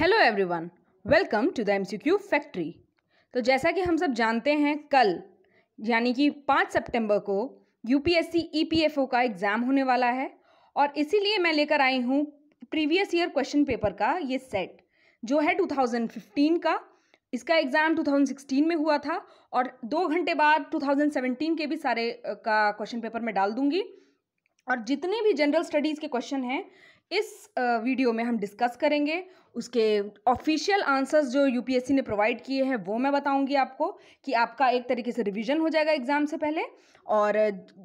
Hello everyone welcome to the MCQ factory तो जैसा कि हम सब जानते हैं कल यानी कि पाँच सितंबर को यूपीएससी ईपीएफओ e का एग्ज़ाम होने वाला है और इसीलिए मैं लेकर आई हूँ प्रीवियस ईयर क्वेश्चन पेपर का ये सेट जो है 2015 का इसका एग्ज़ाम 2016 में हुआ था और दो घंटे बाद 2017 के भी सारे का क्वेश्चन पेपर मैं डाल दूँगी और जितने भी जनरल स्टडीज़ के क्वेश्चन हैं इस वीडियो में हम डिस्कस करेंगे उसके ऑफिशियल आंसर्स जो यूपीएससी ने प्रोवाइड किए हैं वो मैं बताऊंगी आपको कि आपका एक तरीके से रिवीजन हो जाएगा एग्ज़ाम से पहले और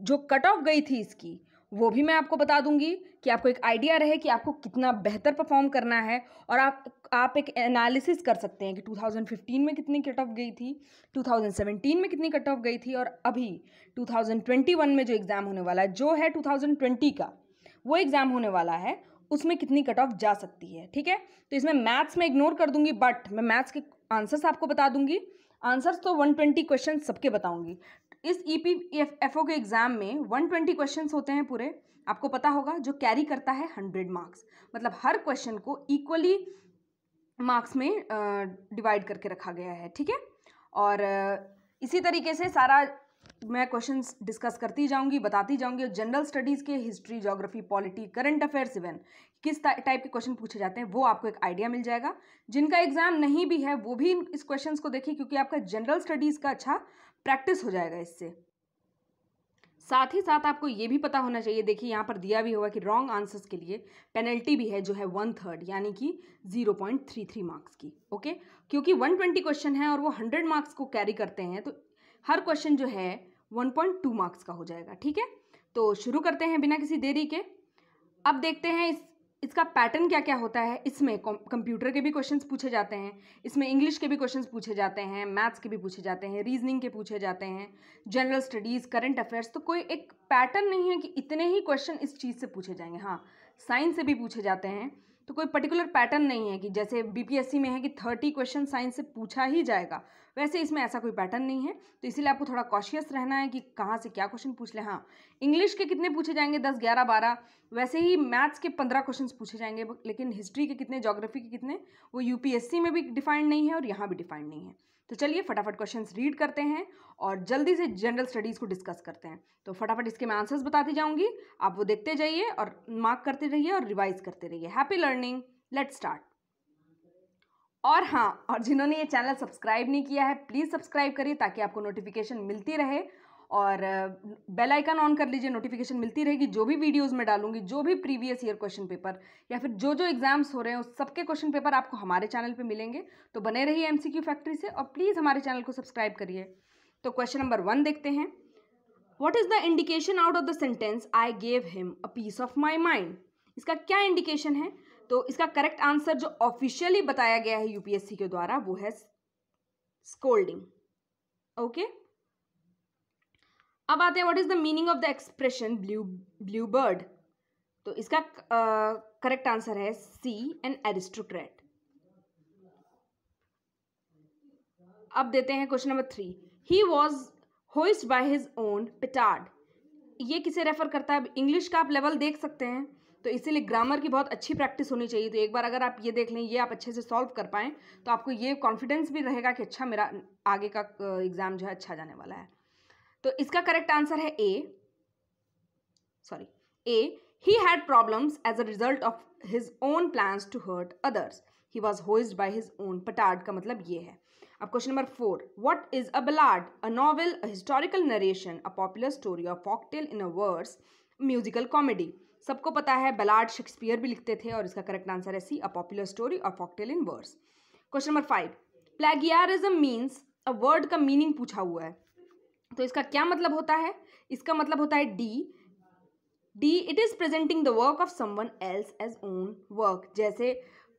जो कट ऑफ गई थी इसकी वो भी मैं आपको बता दूंगी कि आपको एक आइडिया रहे कि आपको कितना बेहतर परफॉर्म करना है और आप आप एक एनालिसिस कर सकते हैं कि 2015 में कितनी कट ऑफ गई थी 2017 में कितनी कट ऑफ गई थी और अभी 2021 में जो एग्ज़ाम होने वाला है जो है 2020 का वो एग्ज़ाम होने वाला है उसमें कितनी कट ऑफ जा सकती है ठीक है तो इसमें मैथ्स में इग्नोर कर दूंगी बट मैं मैथ्स के आंसर्स आपको बता दूंगी आंसर्स तो 120 क्वेश्चन सबके बताऊंगी इस ई पी एफ ओ के एग्ज़ाम में 120 क्वेश्चन होते हैं पूरे आपको पता होगा जो कैरी करता है 100 मार्क्स मतलब हर क्वेश्चन को इक्वली मार्क्स में डिवाइड करके रखा गया है ठीक है और इसी तरीके से सारा मैं क्वेश्चंस डिस्कस करती जाऊंगी बताती जाऊंगी और जनरल स्टडीज़ के history geography polity current affairs even किस टाइप के क्वेश्चन पूछे जाते हैं वो आपको एक आइडिया मिल जाएगा जिनका एग्जाम नहीं भी है वो भी इस क्वेश्चन को देखिए क्योंकि आपका जनरल स्टडीज़ का अच्छा प्रैक्टिस हो जाएगा इससे साथ ही साथ आपको ये भी पता होना चाहिए देखिए यहाँ पर दिया भी होगा कि रॉन्ग आंसर्स के लिए पेनल्टी भी है जो है वन थर्ड यानी कि zero point three three marks की ओके क्योंकि वन ट्वेंटी क्वेश्चन है और वो हंड्रेड मार्क्स को कैरी करते हैं तो हर क्वेश्चन जो है वन पॉइंट टू मार्क्स का हो जाएगा ठीक है तो शुरू करते हैं बिना किसी देरी के अब देखते हैं इस इसका पैटर्न क्या क्या होता है इसमें कंप्यूटर के भी क्वेश्चंस पूछे जाते हैं इसमें इंग्लिश के भी क्वेश्चंस पूछे जाते हैं मैथ्स के भी पूछे जाते हैं रीजनिंग के पूछे जाते हैं जनरल स्टडीज़ करंट अफेयर्स तो कोई एक पैटर्न नहीं है कि इतने ही क्वेश्चन इस चीज़ से पूछे जाएंगे हाँ साइंस से भी पूछे जाते हैं तो कोई पर्टिकुलर पैटर्न नहीं है कि जैसे बीपीएससी में है कि थर्टी क्वेश्चन साइंस से पूछा ही जाएगा वैसे इसमें ऐसा कोई पैटर्न नहीं है तो इसीलिए आपको थोड़ा कॉशियस रहना है कि कहाँ से क्या क्वेश्चन पूछ ले हाँ इंग्लिश के कितने पूछे जाएंगे दस ग्यारह बारह वैसे ही मैथ्स के पंद्रह क्वेश्चन पूछे जाएंगे लेकिन हिस्ट्री के कितने जोग्राफी के कितने वो यूपीएससी में भी डिफाइंड नहीं है और यहाँ भी डिफाइंड नहीं है तो चलिए फटाफट क्वेश्चंस रीड करते हैं और जल्दी से जनरल स्टडीज़ को डिस्कस करते हैं तो फटाफट इसके मैं आंसर्स बताती जाऊंगी आप वो देखते जाइए और मार्क करते रहिए और रिवाइज करते रहिए हैप्पी लर्निंग लेट स्टार्ट और हाँ और जिन्होंने ये चैनल सब्सक्राइब नहीं किया है प्लीज़ सब्सक्राइब करिए ताकि आपको नोटिफिकेशन मिलती रहे और बेल आइकन ऑन कर लीजिए नोटिफिकेशन मिलती रहेगी जो भी वीडियोस में डालूंगी जो भी प्रीवियस ईयर क्वेश्चन पेपर या फिर जो जो एग्जाम्स हो रहे हैं उस सबके क्वेश्चन पेपर आपको हमारे चैनल पे मिलेंगे तो बने रहिए एमसीक्यू फैक्ट्री से और प्लीज़ हमारे चैनल को सब्सक्राइब करिए तो क्वेश्चन नंबर वन देखते हैं what is the indication out of the sentence I gave him a piece of my mind इसका क्या इंडिकेशन है तो इसका करेक्ट आंसर जो ऑफिशियली बताया गया है यूपीएससी के द्वारा वो है स्कोल्डिंग ओके okay? अब आते हैं what is the meaning of the expression blue blue bird तो इसका करेक्ट uh, आंसर है सी एन एरिस्टोक्रेट अब देते हैं question number three he was hoist by his own petard ये किसे रेफर करता है इंग्लिश का आप लेवल देख सकते हैं तो इसीलिए ग्रामर की बहुत अच्छी प्रैक्टिस होनी चाहिए तो एक बार अगर आप ये देख लें ये आप अच्छे से सॉल्व कर पाएं तो आपको ये कॉन्फिडेंस भी रहेगा कि अच्छा मेरा आगे का एग्ज़ाम जो है अच्छा जाने वाला है तो इसका करेक्ट आंसर है A sorry A he had problems as a result of his own plan to hurt others he was hoist by his own petard का मतलब ये है अब question number four what is a ballad a novel a historical narration a popular story of folktale in a verse musical comedy सबको पता है बलाड Shakespeare भी लिखते थे और इसका करेक्ट आंसर है सी अ पॉपुलर स्टोरी और folktale in verse question number five plagiarism means a word का मीनिंग पूछा हुआ है तो इसका क्या मतलब होता है इसका मतलब होता है D D it is presenting the work of someone else as own work जैसे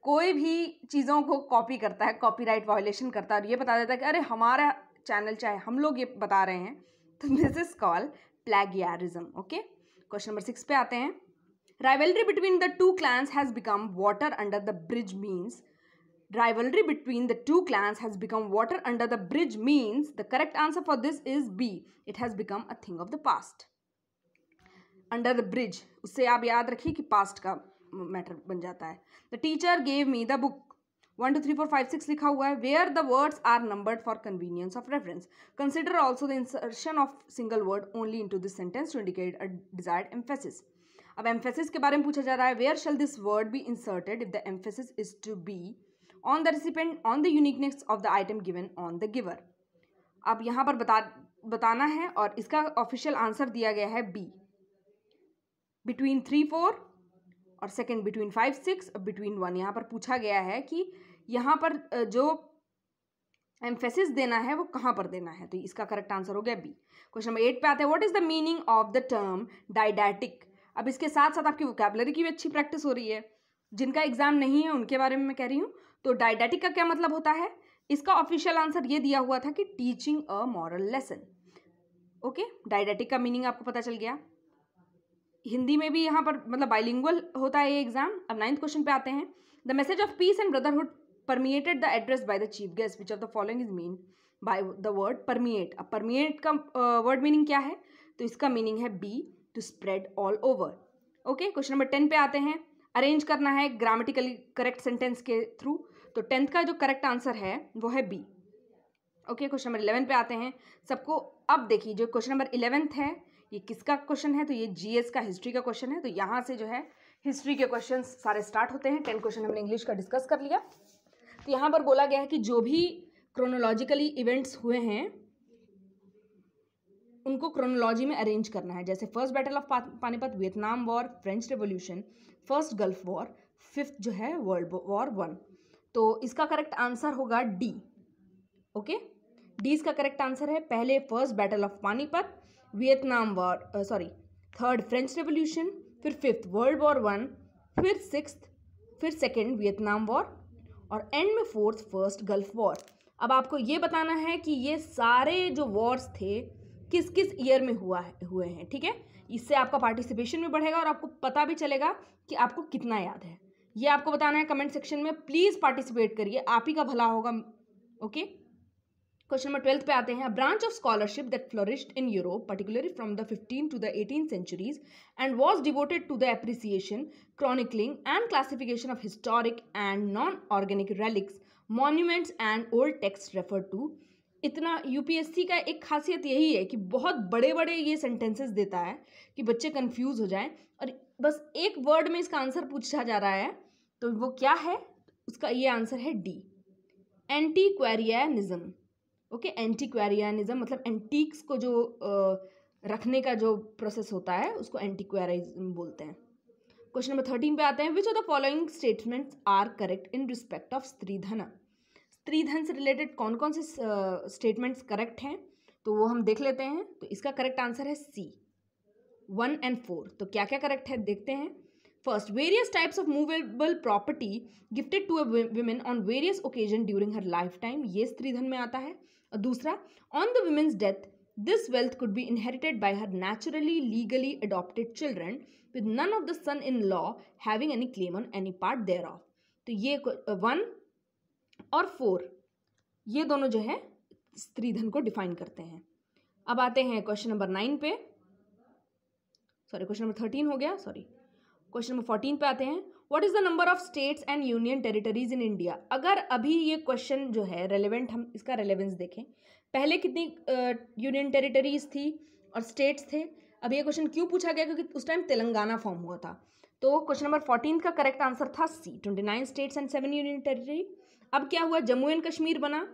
कोई भी चीज़ों को कॉपी करता है कॉपीराइट वायोलेशन करता है और ये बता देता है कि अरे हमारा चैनल चाहे हम लोग ये बता रहे हैं तो this is call plagiarism okay question number six पे आते हैं rivalry between the two clans has become water under the bridge means rivalry between the two clans has become water under the bridge means the correct answer for this is B. It has become a thing of the past. Under the bridge. उससे आप याद रखिए कि past का matter बन जाता है the teacher gave me the book one two three four five six लिखा हुआ है where the words are numbered for convenience of reference consider also the insertion of single word only in to this sentence to indicate a desired emphasis अब emphasis के बारे में पूछा जा रहा है where shall this word be inserted if the emphasis is to be on the recipient on the uniqueness of the item given on the giver अब यहाँ पर बता बताना है और इसका ऑफिशियल आंसर दिया गया है बी बिटवीन थ्री फोर और सेकेंड बिटवीन फाइव सिक्स और बिटवीन वन यहाँ पर पूछा गया है कि यहाँ पर जो एम्फेसिस देना है वो कहाँ पर देना है तो इसका करेक्ट आंसर हो गया बी क्वेश्चन नंबर एट पे आते हैं what is the meaning of the term didactic अब इसके साथ साथ आपकी वोकेबलरी की भी अच्छी प्रैक्टिस हो रही है जिनका एग्जाम नहीं है उनके बारे में मैं कह रही हूँ तो डायडेटिक का क्या मतलब होता है इसका ऑफिशियल आंसर ये दिया हुआ था कि teaching a moral lesson okay didactic का मीनिंग आपको पता चल गया हिंदी में भी यहाँ पर मतलब बाइलिंगुअल होता है ये एग्जाम अब नाइन्थ क्वेश्चन पे आते हैं the message of peace and brotherhood permeated the address by the chief guest which of the following is mean by the word permeate अब परमिएट का वर्ड uh, मीनिंग क्या है तो इसका मीनिंग है B to spread all over okay question number ten पे आते हैं अरेंज करना है ग्रामेटिकली करेक्ट सेंटेंस के थ्रू तो टेंथ का जो करेक्ट आंसर है वो है B okay question number eleven पे आते हैं सबको अब देखिए जो क्वेश्चन नंबर इलेवेंथ है ये किसका क्वेश्चन है तो ये जीएस का हिस्ट्री का क्वेश्चन है तो यहाँ से जो है हिस्ट्री के क्वेश्चन सारे स्टार्ट होते हैं टेन क्वेश्चन हमने इंग्लिश का डिस्कस कर लिया तो यहाँ पर बोला गया है कि जो भी क्रोनोलॉजिकली इवेंट्स हुए हैं उनको क्रोनोलॉजी में अरेंज करना है जैसे first battle of Panipat Vietnam war French revolution first gulf war fifth जो है वर्ल्ड वॉर वन तो इसका करेक्ट आंसर होगा डी ओके डी इसका करेक्ट आंसर है पहले first battle of Panipat Vietnam war sorry third French revolution फिर फिफ्थ वर्ल्ड वॉर वन फिर सिक्स फिर सेकेंड वियतनाम वॉर और एंड में फोर्थ फर्स्ट गल्फ वॉर अब आपको ये बताना है कि ये सारे जो वॉर्स थे किस किस ईयर में हुआ है हुए हैं ठीक है इससे आपका पार्टिसिपेशन भी बढ़ेगा और आपको पता भी चलेगा कि आपको कितना याद है ये आपको बताना है कमेंट सेक्शन में प्लीज़ पार्टिसिपेट करिए आप ही का भला होगा ओके क्वेश्चन नंबर ट्वेल्थ पे आते हैं branch of scholarship that flourished in Europe particularly from the fifteen to the eighteen centuries and was devoted to the appreciation chronicling and classification of historic and non organic relics monuments and old text refer to इतना UPSC का एक खासियत यही है कि बहुत बड़े बड़े ये सेंटेंसेस देता है कि बच्चे कन्फ्यूज हो जाएं और बस एक वर्ड में इसका आंसर पूछा जा रहा है तो वो क्या है उसका ये आंसर है डी एंटीक्वेरियानिज्म ओके एंटीक्वेरियानिज्म मतलब एंटीक्स को जो आ, रखने का जो प्रोसेस होता है उसको एंटीक्वेरिज्म बोलते हैं क्वेश्चन नंबर थर्टीन पे आते हैं which of the following statements are correct in respect of stridhan stridhan से रिलेटेड कौन कौन से स्टेटमेंट्स करेक्ट हैं तो वो हम देख लेते हैं तो इसका करेक्ट आंसर है सी वन एंड फोर तो क्या क्या करेक्ट है देखते हैं First, various types of movable property gifted to a women on various occasion during her lifetime. ये स्त्रीधन में आता है और दूसरा on the women's death, this wealth could be inherited by her naturally legally adopted children with none of the son-in-law having any claim on any part thereof. तो ये one और four ये दोनों जो है स्त्रीधन को डिफाइन करते हैं अब आते हैं क्वेश्चन नंबर नाइन पे सॉरी क्वेश्चन नंबर थर्टीन हो गया सॉरी क्वेश्चन नंबर फोर्टीन पे आते हैं what is the number of states and union territories in India अगर अभी ये क्वेश्चन जो है रेलिवेंट हम इसका रेलेवेंस देखें पहले कितनी यूनियन uh, टेरिटरीज थी और स्टेट्स थे अब ये क्वेश्चन क्यों पूछा गया क्योंकि उस टाइम तेलंगाना फॉर्म हुआ था तो क्वेश्चन नंबर फोर्टीन का करेक्ट आंसर था C twenty nine states and seven union territory अब क्या हुआ जम्मू एंड कश्मीर बना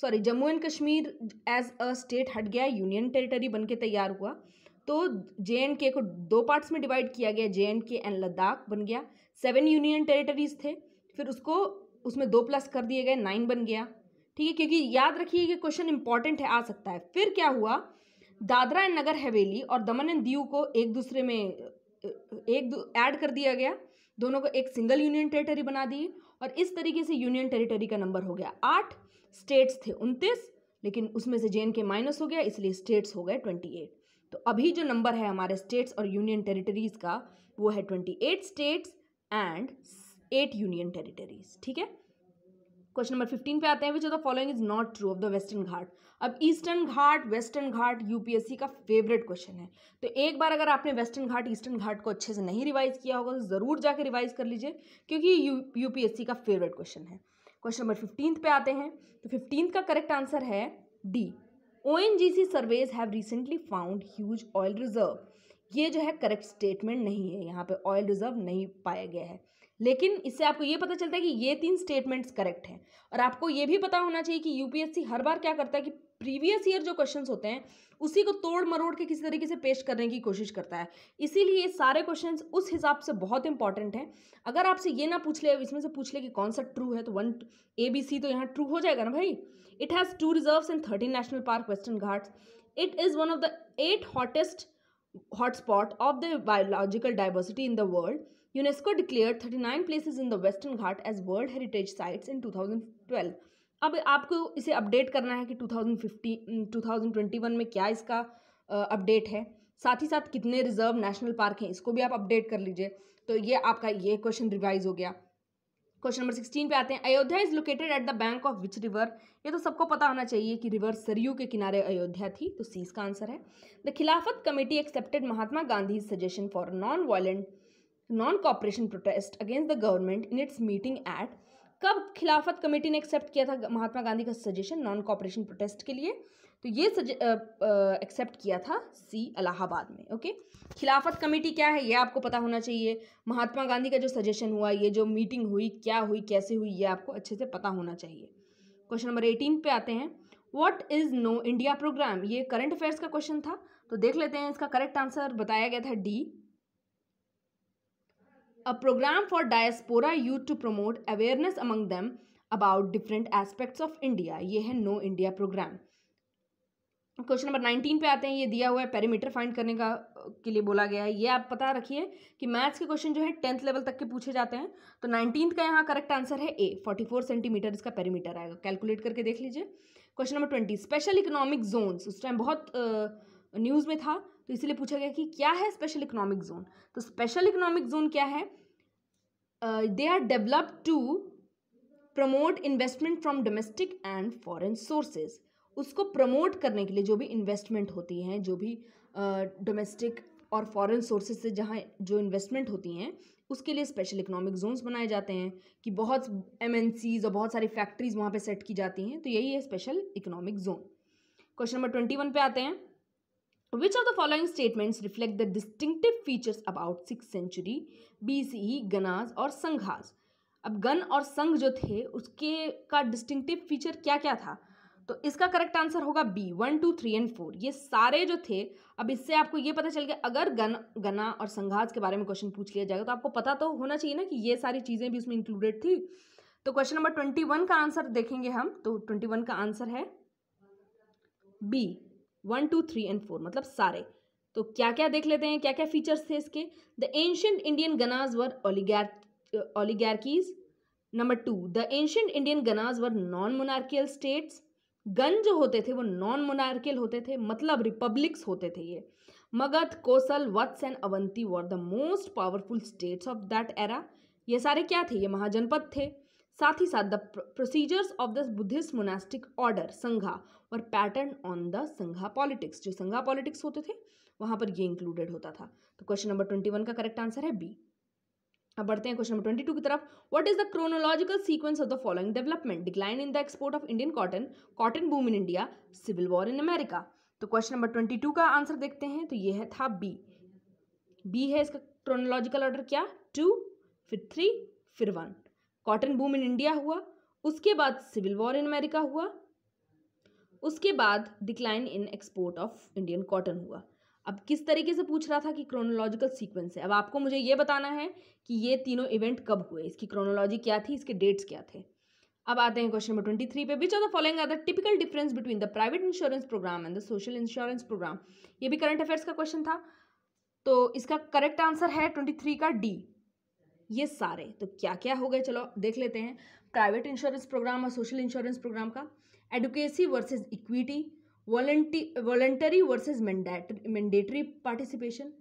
sorry Jammu and Kashmir as a state हट गया यूनियन टेरिटरी बन के तैयार हुआ तो जे एंड के को दो पार्ट्स में डिवाइड किया गया J and K and Ladakh बन गया सेवन यूनियन टेरिटरीज थे फिर उसको उसमें दो प्लस कर दिए गए नाइन बन गया ठीक है क्योंकि याद रखिए कि क्वेश्चन इंपॉर्टेंट है आ सकता है फिर क्या हुआ दादरा एंड नगर हवेली और दमन एंड दीव को एक दूसरे में एक ऐड कर दिया गया दोनों को एक सिंगल यूनियन टेरिटरी बना दी और इस तरीके से यूनियन टेरिटरी का नंबर हो गया आठ स्टेट्स थे उनतीस लेकिन उसमें से जे के माइनस हो गया इसलिए स्टेट्स हो गए ट्वेंटी एट तो अभी जो नंबर है हमारे स्टेट्स और यूनियन टेरिटरीज़ का वो है twenty eight states and eight union territories ठीक है क्वेश्चन नंबर फिफ्टीन पे आते हैं which of the following is not true of the western Ghat अब eastern Ghat western Ghat UPSC का फेवरेट क्वेश्चन है तो एक बार अगर आपने वेस्टर्न घाट ईस्टर्न घाट को अच्छे से नहीं रिवाइज किया होगा तो ज़रूर जाकर रिवाइज कर लीजिए क्योंकि यू यूपीएससी का फेवरेट क्वेश्चन है क्वेश्चन नंबर फिफ्टीन पे आते हैं तो फिफ्टीन का करेक्ट आंसर है D ONGC surveys have recently found huge oil reserve ये जो है करेक्ट स्टेटमेंट नहीं है यहाँ पे ऑयल रिजर्व नहीं पाया गया है लेकिन इससे आपको ये पता चलता है कि ये तीन स्टेटमेंट्स करेक्ट हैं और आपको ये भी पता होना चाहिए कि यूपीएससी हर बार क्या करता है कि प्रीवियस ईयर जो क्वेश्चंस होते हैं उसी को तोड़ मरोड़ के किसी तरीके से पेश करने की कोशिश करता है इसीलिए ये सारे क्वेश्चंस उस हिसाब से बहुत इंपॉर्टेंट हैं अगर आपसे ये ना पूछ ले इसमें से पूछ ले कि कौन सा ट्रू है तो वन ए बी सी तो यहाँ ट्रू हो जाएगा ना भाई it has two reserve in thirteen national park western Ghats it is one of the eight hottest of the biological diversity in the world UNESCO declare thirty nine places in the western Ghat as world heritage sites in two thousand twelve अब आपको इसे update करना है कि 2015 2021 में क्या इसका update है साथ ही साथ कितने रिजर्व नेशनल पार्क हैं इसको भी आप अपडेट कर लीजिए तो ये आपका ये क्वेश्चन रिवाइज हो गया क्वेश्चन नंबर सिक्सटीन पे आते हैं Ayodhya is located at the bank of which river ये तो सबको पता होना चाहिए कि रिवर सरयू के किनारे अयोध्या थी तो सी इसका आंसर है the Khilafat committee accepted Mahatma Gandhi suggestion for non violent non cooperation protest against the government in its meeting at कब खिलाफत कमेटी ने एक्सेप्ट किया था महात्मा गांधी का सजेशन नॉन कॉपरेशन प्रोटेस्ट के लिए तो ये एक्सेप्ट किया था सी इलाहाबाद में ओके खिलाफत कमेटी क्या है ये आपको पता होना चाहिए महात्मा गांधी का जो सजेशन हुआ ये जो मीटिंग हुई क्या हुई कैसे हुई ये आपको अच्छे से पता होना चाहिए क्वेश्चन नंबर एटीन पे आते हैं what is know India programme ये करंट अफेयर्स का क्वेश्चन था तो देख लेते हैं इसका करेक्ट आंसर बताया गया था D a program for diaspora youth to promote awareness among them about different aspects of India. ये है know India programme question number nineteen पे आते हैं ये दिया हुआ है पेरीमीटर फाइंड करने का के लिए बोला गया है ये आप पता रखिए कि मैथ्स के क्वेश्चन जो है टेंथ लेवल तक के पूछे जाते हैं तो नाइनटीन का यहाँ करेक्ट आंसर है ए फोर्टी फोर सेंटीमीटर इसका पेरीमीटर आएगा कैलकुलेट करके देख लीजिए question number twenty special economic zones उस टाइम बहुत न्यूज़ में था तो इसीलिए पूछा गया कि क्या है स्पेशल इकोनॉमिक जोन तो स्पेशल इकोनॉमिक जोन क्या है they are developed to promote investment from domestic and foreign sources उसको प्रमोट करने के लिए जो भी इन्वेस्टमेंट होती हैं जो भी डोमेस्टिक uh, और फॉरेन सोर्सेज से जहाँ जो इन्वेस्टमेंट होती हैं उसके लिए स्पेशल इकोनॉमिक जोन्स बनाए जाते हैं कि बहुत एम और बहुत सारी फैक्ट्रीज वहाँ पे सेट की जाती हैं तो यही है special economic zone question number twenty one पे आते हैं Which of the following statements reflect the distinctive features about six century B C E ganas और संघाज अब गन और संघ जो थे उसके का डिस्टिंक्टिव फीचर क्या क्या था तो इसका करेक्ट आंसर होगा B one two three and four ये सारे जो थे अब इससे आपको ये पता चल गया अगर गन गना और संघाज के बारे में क्वेश्चन पूछ लिया जाएगा तो आपको पता तो होना चाहिए ना कि ये सारी चीज़ें भी उसमें इंक्लूडेड थी तो क्वेश्चन नंबर ट्वेंटी वन का आंसर देखेंगे हम तो ट्वेंटी वन का आंसर है B one two three and four मतलब सारे तो क्या क्या देख लेते हैं क्या क्या फीचर्स थे इसके the ancient Indian ganas were ओलीगैर oligarchies number two the ancient Indian ganas were non monarchical states गन जो होते थे वो नॉन मोनार्कियल होते थे मतलब रिपब्लिक्स होते थे ये Magadha Kosala Vatsa and Avanti were the most powerful states of that era ये सारे क्या थे ये महाजनपद थे साथ ही साथ the procedures of the Buddhist monastic order sangha और pattern on the sangha politics जो संघा पॉलिटिक्स होते थे वहां पर ये इंक्लूडेड होता था तो क्वेश्चन नंबर ट्वेंटी वन का करेक्ट आंसर है बी अब बढ़ते हैं क्वेश्चन नंबर ट्वेंटी टू की तरफ what is the chronological sequence of the following development decline in the export of Indian cotton cotton boom in India civil war in America तो question number twenty two का answer देखते हैं तो ये है था बी बी है इसका क्रोनोलॉजिकल ऑर्डर क्या टू फिर थ्री फिर one cotton boom in India हुआ उसके बाद सिविल वॉर इन अमेरिका हुआ उसके बाद decline in export of Indian cotton हुआ अब किस तरीके से पूछ रहा था कि क्रोनोलॉजिकल सीक्वेंस है अब आपको मुझे ये बताना है कि ये तीनों इवेंट कब हुए इसकी क्रोनोलॉजी क्या थी इसके डेट्स क्या थे अब आते हैं क्वेश्चन नंबर ट्वेंटी थ्री पे which of the following are the typical difference between the private insurance program and the social insurance program ये भी करंट अफेयर्स का क्वेश्चन था तो इसका करेक्ट आंसर है ट्वेंटी थ्री का डी ये सारे तो क्या क्या हो गए चलो देख लेते हैं प्राइवेट इंश्योरेंस प्रोग्राम और सोशल इंश्योरेंस प्रोग्राम का एडुकेसी वर्सेज इक्विटी वॉल्टी वॉलेंटरी वर्सेज मैंडेटरी पार्टिसिपेशन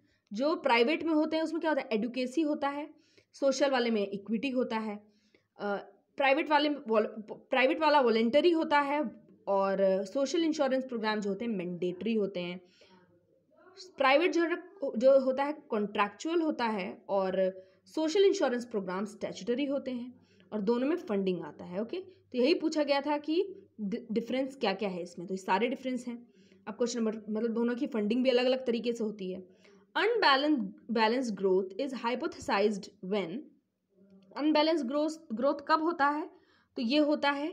जो प्राइवेट में होते हैं उसमें क्या होता है एडुकेसी होता है सोशल वाले में इक्विटी होता है प्राइवेट वाले प्राइवेट वाला वॉलेंटरी होता है और सोशल इंश्योरेंस प्रोग्राम जो होते हैं मैंडेटरी होते हैं प्राइवेट जो जो होता है कॉन्ट्रैक्चुअल होता है और सोशल इंश्योरेंस प्रोग्राम स्टैचूटरी होते हैं और दोनों में फंडिंग आता है ओके तो यही पूछा गया था कि डिफरेंस क्या क्या है इसमें तो सारे डिफरेंस हैं अब क्वेश्चन नंबर मतलब दोनों की फंडिंग भी अलग अलग तरीके से होती है unbalance balance growth is hypothesise when unbalance growth growth कब होता है तो ये होता है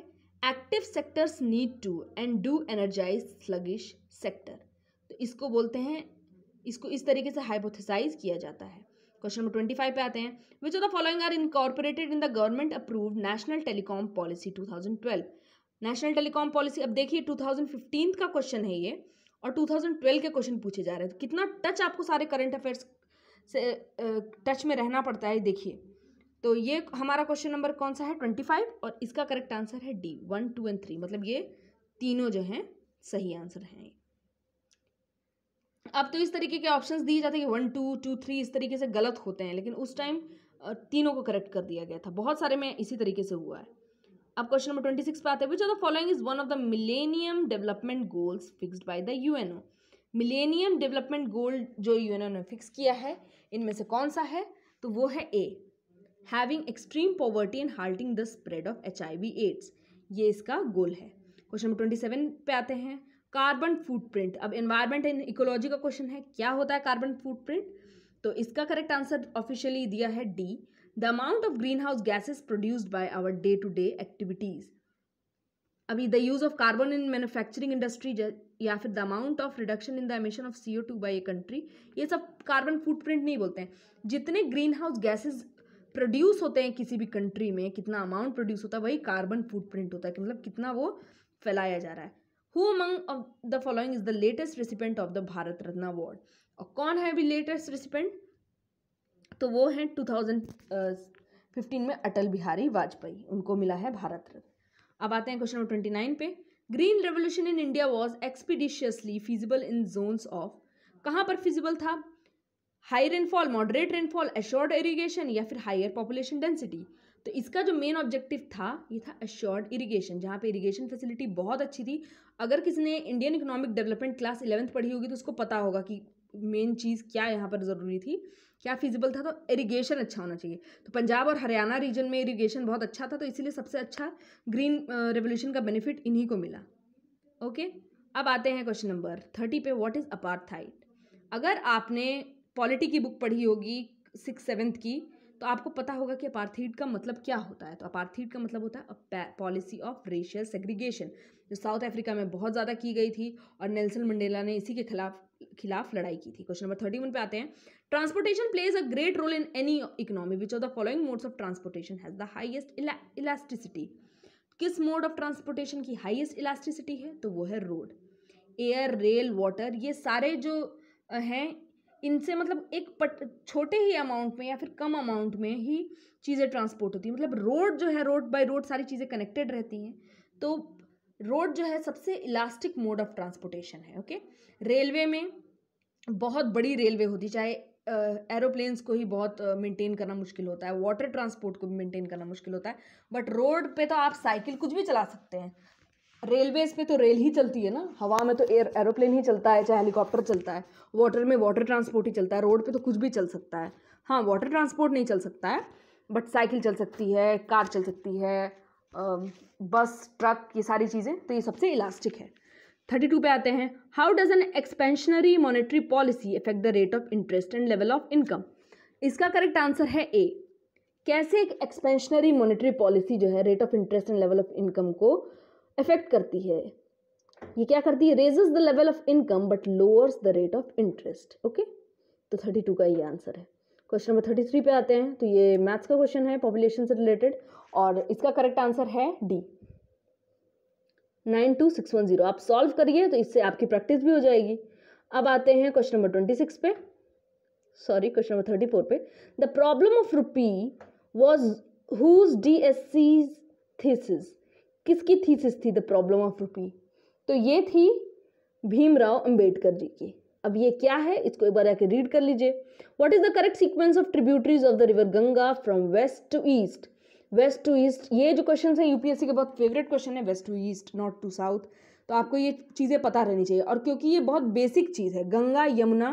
active sectors need to and do energise sluggish sector तो इसको बोलते हैं इसको इस तरीके से हाइपोथसाइज किया जाता है क्वेश्चन नंबर ट्वेंटी फाइव पे आते हैं which of the following are incorporated in the government approve national telecom policy two thousand twelve national telecom policy अब देखिए टू थाउजेंड फिफ्टीन का क्वेश्चन है ये और टू थाउजेंड ट्वेल्व के क्वेश्चन पूछे जा रहे हैं तो कितना टच आपको सारे करंट अफेयर्स से टच में रहना पड़ता है देखिए तो ये हमारा क्वेश्चन नंबर कौन सा है ट्वेंटी फाइव और इसका करेक्ट आंसर है D one two and three मतलब ये तीनों जो हैं सही आंसर हैं अब तो इस तरीके के ऑप्शंस दिए जाते हैं कि वन टू टू थ्री इस तरीके से गलत होते हैं लेकिन उस टाइम तीनों को करेक्ट कर दिया गया था बहुत सारे में इसी तरीके से हुआ है अब क्वेश्चन नंबर ट्वेंटी सिक्स पे आते हैं which are the following is one of the millennium development goals fixed by the O millennium development goal जो ओ ने फिक्स किया है इनमें से कौन सा है तो वो है a halving extreme poverty and halting the spread of H I V AIDS ये इसका गोल है क्वेश्चन नंबर ट्वेंटी सेवन पे आते हैं कार्बन फुटप्रिंट अब एनवायरमेंट एंड इकोलॉजी का क्वेश्चन है क्या होता है कार्बन फुटप्रिंट तो इसका करेक्ट आंसर ऑफिशियली दिया है D the amount of green house gases produced by our day to day activities अभी the use of carbon in manufacturing industry या फिर the amount of reduction in the emission of C O two by a country ये सब carbon footprint नहीं बोलते हैं जितने green house gases produce होते हैं किसी भी कंट्री में कितना अमाउंट प्रोड्यूस होता है वही कार्बन फुटप्रिंट होता है कि मतलब कितना वो फैलाया जा रहा है who among of the following is the latest recipient of the Bharat Ratna award और कौन है अभी लेटेस्ट रिसिपेंट तो वो हैं टू थाउजेंड फिफ्टीन में अटल बिहारी वाजपेयी उनको मिला है भारत रत्न अब आते हैं क्वेश्चन नंबर ट्वेंटी नाइन पे green revolution in India was expeditiously feasible in zones of कहाँ पर फिजिबल था high rainfall moderate rainfall assured irrigation या फिर हायर पॉपुलेशन डेंसिटी तो इसका जो मेन ऑब्जेक्टिव था ये था अश्योर्ड इरिगेशन जहाँ पे इरिगेशन फैसिलिटी बहुत अच्छी थी अगर किसी ने Indian economic development class eleventh पढ़ी होगी तो उसको पता होगा कि मेन चीज़ क्या यहाँ पर ज़रूरी थी क्या फिजिबल था तो इरिगेशन अच्छा होना चाहिए तो पंजाब और हरियाणा रीजन में इरीगेशन बहुत अच्छा था तो इसीलिए सबसे अच्छा ग्रीन रेवोल्यूशन का बेनिफिट इन्हीं को मिला ओके अब आते हैं क्वेश्चन नंबर थर्टी पे व्हाट इज़ अपार्थाइड अगर आपने पॉलिटी की बुक पढ़ी होगी सिक्स सेवन्थ की तो आपको पता होगा कि अपार्थीड का मतलब क्या होता है तो अपार्थीड का मतलब होता है पॉलिसी ऑफ रेशियल सेग्रीगेशन जो साउथ अफ्रीका में बहुत ज़्यादा की गई थी और नेल्सन मंडेला ने इसी के खिलाफ खिलाफ लड़ाई की थी क्वेश्चन नंबर थर्टी वन पे आते हैं transportation plays a great role in any economy which of the following modes of transportation has the highest elasticity किस मोड ऑफ ट्रांसपोर्टेशन की हाइएस्ट इलास्टिसिटी है तो वो है रोड एयर रेल वाटर ये सारे जो हैं इनसे मतलब एक पट छोटे ही अमाउंट में या फिर कम अमाउंट में ही चीज़ें ट्रांसपोर्ट होती हैं मतलब रोड जो है रोड बाय रोड सारी चीज़ें कनेक्टेड रहती हैं तो रोड जो है सबसे इलास्टिक मोड ऑफ ट्रांसपोर्टेशन है ओके रेलवे में बहुत बड़ी रेलवे होती चाहे एरोप्लेन्स को ही बहुत मेंटेन करना मुश्किल होता है वाटर ट्रांसपोर्ट को भी मेंटेन करना मुश्किल होता है बट रोड पे तो आप साइकिल कुछ भी चला सकते हैं रेलवेज पे तो रेल ही चलती है ना हवा में तो एयर एरोप्लेन ही चलता है चाहे हेलीकॉप्टर चलता है वाटर में वाटर ट्रांसपोर्ट ही चलता है रोड पे तो कुछ भी चल सकता है हाँ वाटर ट्रांसपोर्ट नहीं चल सकता है बट साइकिल चल सकती है कार चल सकती है बस ट्रक ये सारी चीज़ें तो ये सबसे इलास्टिक है थर्टी टू पे आते हैं how does an expansionary monetary policy affect the rate of interest and level of income इसका करेक्ट आंसर है ए कैसे एक एक्सपेंशनरी मॉनेटरी पॉलिसी जो है rate of interest and level of income को अफेक्ट करती है ये क्या करती है raises the level of income but lowers the rate of interest okay तो थर्टी टू का ये आंसर है क्वेश्चन नंबर थर्टी थ्री पे आते हैं तो ये मैथ्स का क्वेश्चन है पॉपुलेशन से रिलेटेड और इसका करेक्ट आंसर है D nine two six one zero आप सॉल्व करिए तो इससे आपकी प्रैक्टिस भी हो जाएगी अब आते हैं क्वेश्चन नंबर ट्वेंटी सिक्स पे sorry question number thirty four पे the problem of rupee was whose D S C thesis किसकी थीसिस थी द प्रॉब्लम ऑफ रुपी तो ये थी भीमराव अंबेडकर जी की अब ये क्या है इसको एक बार आके रीड कर लीजिए what is the correct sequence of tributaries of the river Ganga from west to east west to east ये जो क्वेश्चन है यूपीएससी के बहुत फेवरेट क्वेश्चन है west to east north to south तो आपको ये चीज़ें पता रहनी चाहिए और क्योंकि ये बहुत बेसिक चीज़ है गंगा यमुना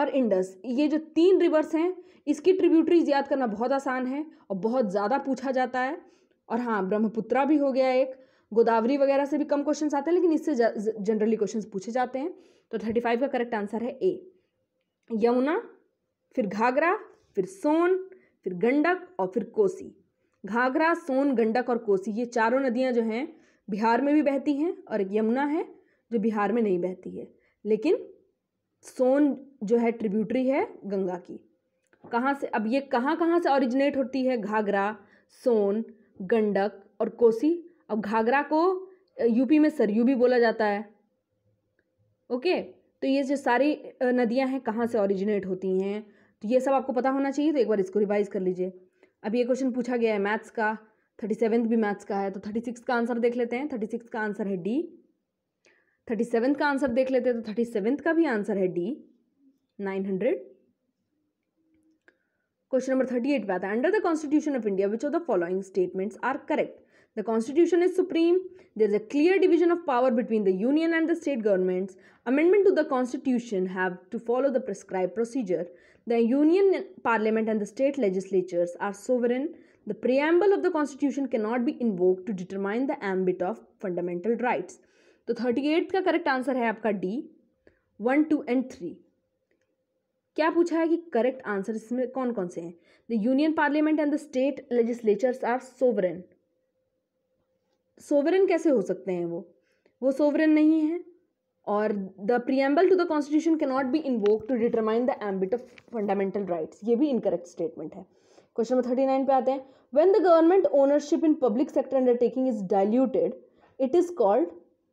और इंडस ये जो तीन रिवर्स हैं इसकी ट्रिब्यूटरीज याद करना बहुत आसान है और बहुत ज़्यादा पूछा जाता है और हाँ ब्रह्मपुत्रा भी हो गया एक गोदावरी वगैरह से भी कम क्वेश्चन आते हैं लेकिन इससे जनरली क्वेश्चन पूछे जाते हैं तो थर्टी फाइव का करेक्ट आंसर है ए यमुना फिर घाघरा फिर सोन फिर गंडक और फिर कोसी घाघरा सोन गंडक और कोसी ये चारों नदियाँ जो हैं बिहार में भी बहती हैं और एक यमुना है जो बिहार में नहीं बहती है लेकिन सोन जो है ट्रिब्यूटरी है गंगा की कहाँ से अब ये कहाँ कहाँ से ऑरिजिनेट होती है घाघरा सोन गंडक और कोसी अब घाघरा को यूपी में सरयू भी बोला जाता है ओके तो ये जो सारी नदियां हैं कहाँ से ऑरिजिनेट होती हैं तो ये सब आपको पता होना चाहिए तो एक बार इसको रिवाइज कर लीजिए अब ये क्वेश्चन पूछा गया है मैथ्स का थर्टी सेवन्थ भी मैथ्स का है तो थर्टी सिक्स का आंसर देख लेते हैं थर्टी सिक्स का आंसर है डी थर्टी सेवन्थ का आंसर देख लेते हैं तो थर्टी सेवन्थ का भी आंसर है D nine hundred question number thirty eight आता है under the constitution of India which of the following statements are correct the constitution is supreme there is a clear division of power between the union and the state governments amendment to the constitution have to follow the prescribe procedure the union parliament and the state legislatures are sovereign the preamble of the constitution can not be invoke to determine the ambit of fundamental rights तो thirty eight का correct answer है आपका D one two and three क्या पूछा है कि correct answer इसमें कौन कौन से हैं the union parliament and the state legislatures are sovereign sovereign कैसे हो सकते हैं वो वो सोवरन नहीं है और the preamble to the constitution can not be invoke to determine the ambit of fundamental rights ये भी इनकरेक्ट स्टेटमेंट है क्वेश्चन नंबर थर्टी नाइन पे आते हैं when the government ownership in public sector undertaking is diluted it is called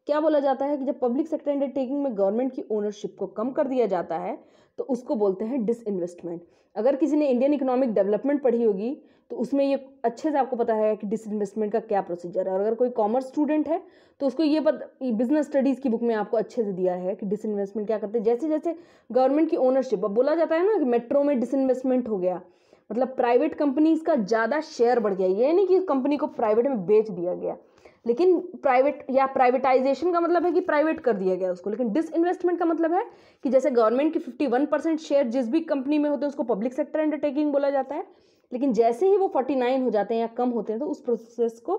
क्या बोला जाता है कि जब पब्लिक सेक्टर अंडरटेकिंग में गवर्नमेंट की ओनरशिप को कम कर दिया जाता है तो उसको बोलते हैं डिसइन्वेस्टमेंट अगर किसी ने इंडियन इकोनॉमिक डेवलपमेंट पढ़ी होगी तो उसमें ये अच्छे से आपको पता है कि डिसइन्वेस्टमेंट का क्या प्रोसीजर है और अगर कोई कॉमर्स स्टूडेंट है तो उसको ये पता बिजनेस स्टडीज़ की बुक में आपको अच्छे से दिया है कि डिसइन्वेस्टमेंट क्या करते हैं जैसे जैसे गवर्नमेंट की ओनरशिप अब बोला जाता है ना कि मेट्रो में डिसइन्वेस्टमेंट हो गया मतलब प्राइवेट कंपनीज का ज़्यादा शेयर बढ़ गया ये नहीं कि कंपनी को प्राइवेट में बेच दिया गया लेकिन प्राइवेट या प्राइवेटाइजेशन का मतलब है कि प्राइवेट कर दिया गया उसको लेकिन डिसइन्वेस्टमेंट का मतलब है कि जैसे गवर्नमेंट की फिफ्टी वन परसेंट शेयर जिस भी कंपनी में होते हैं उसको पब्लिक सेक्टर अंडरटेकिंग बोला जाता है लेकिन जैसे ही वो फोर्टी नाइन हो जाते हैं या कम होते हैं तो उस प्रोसेस को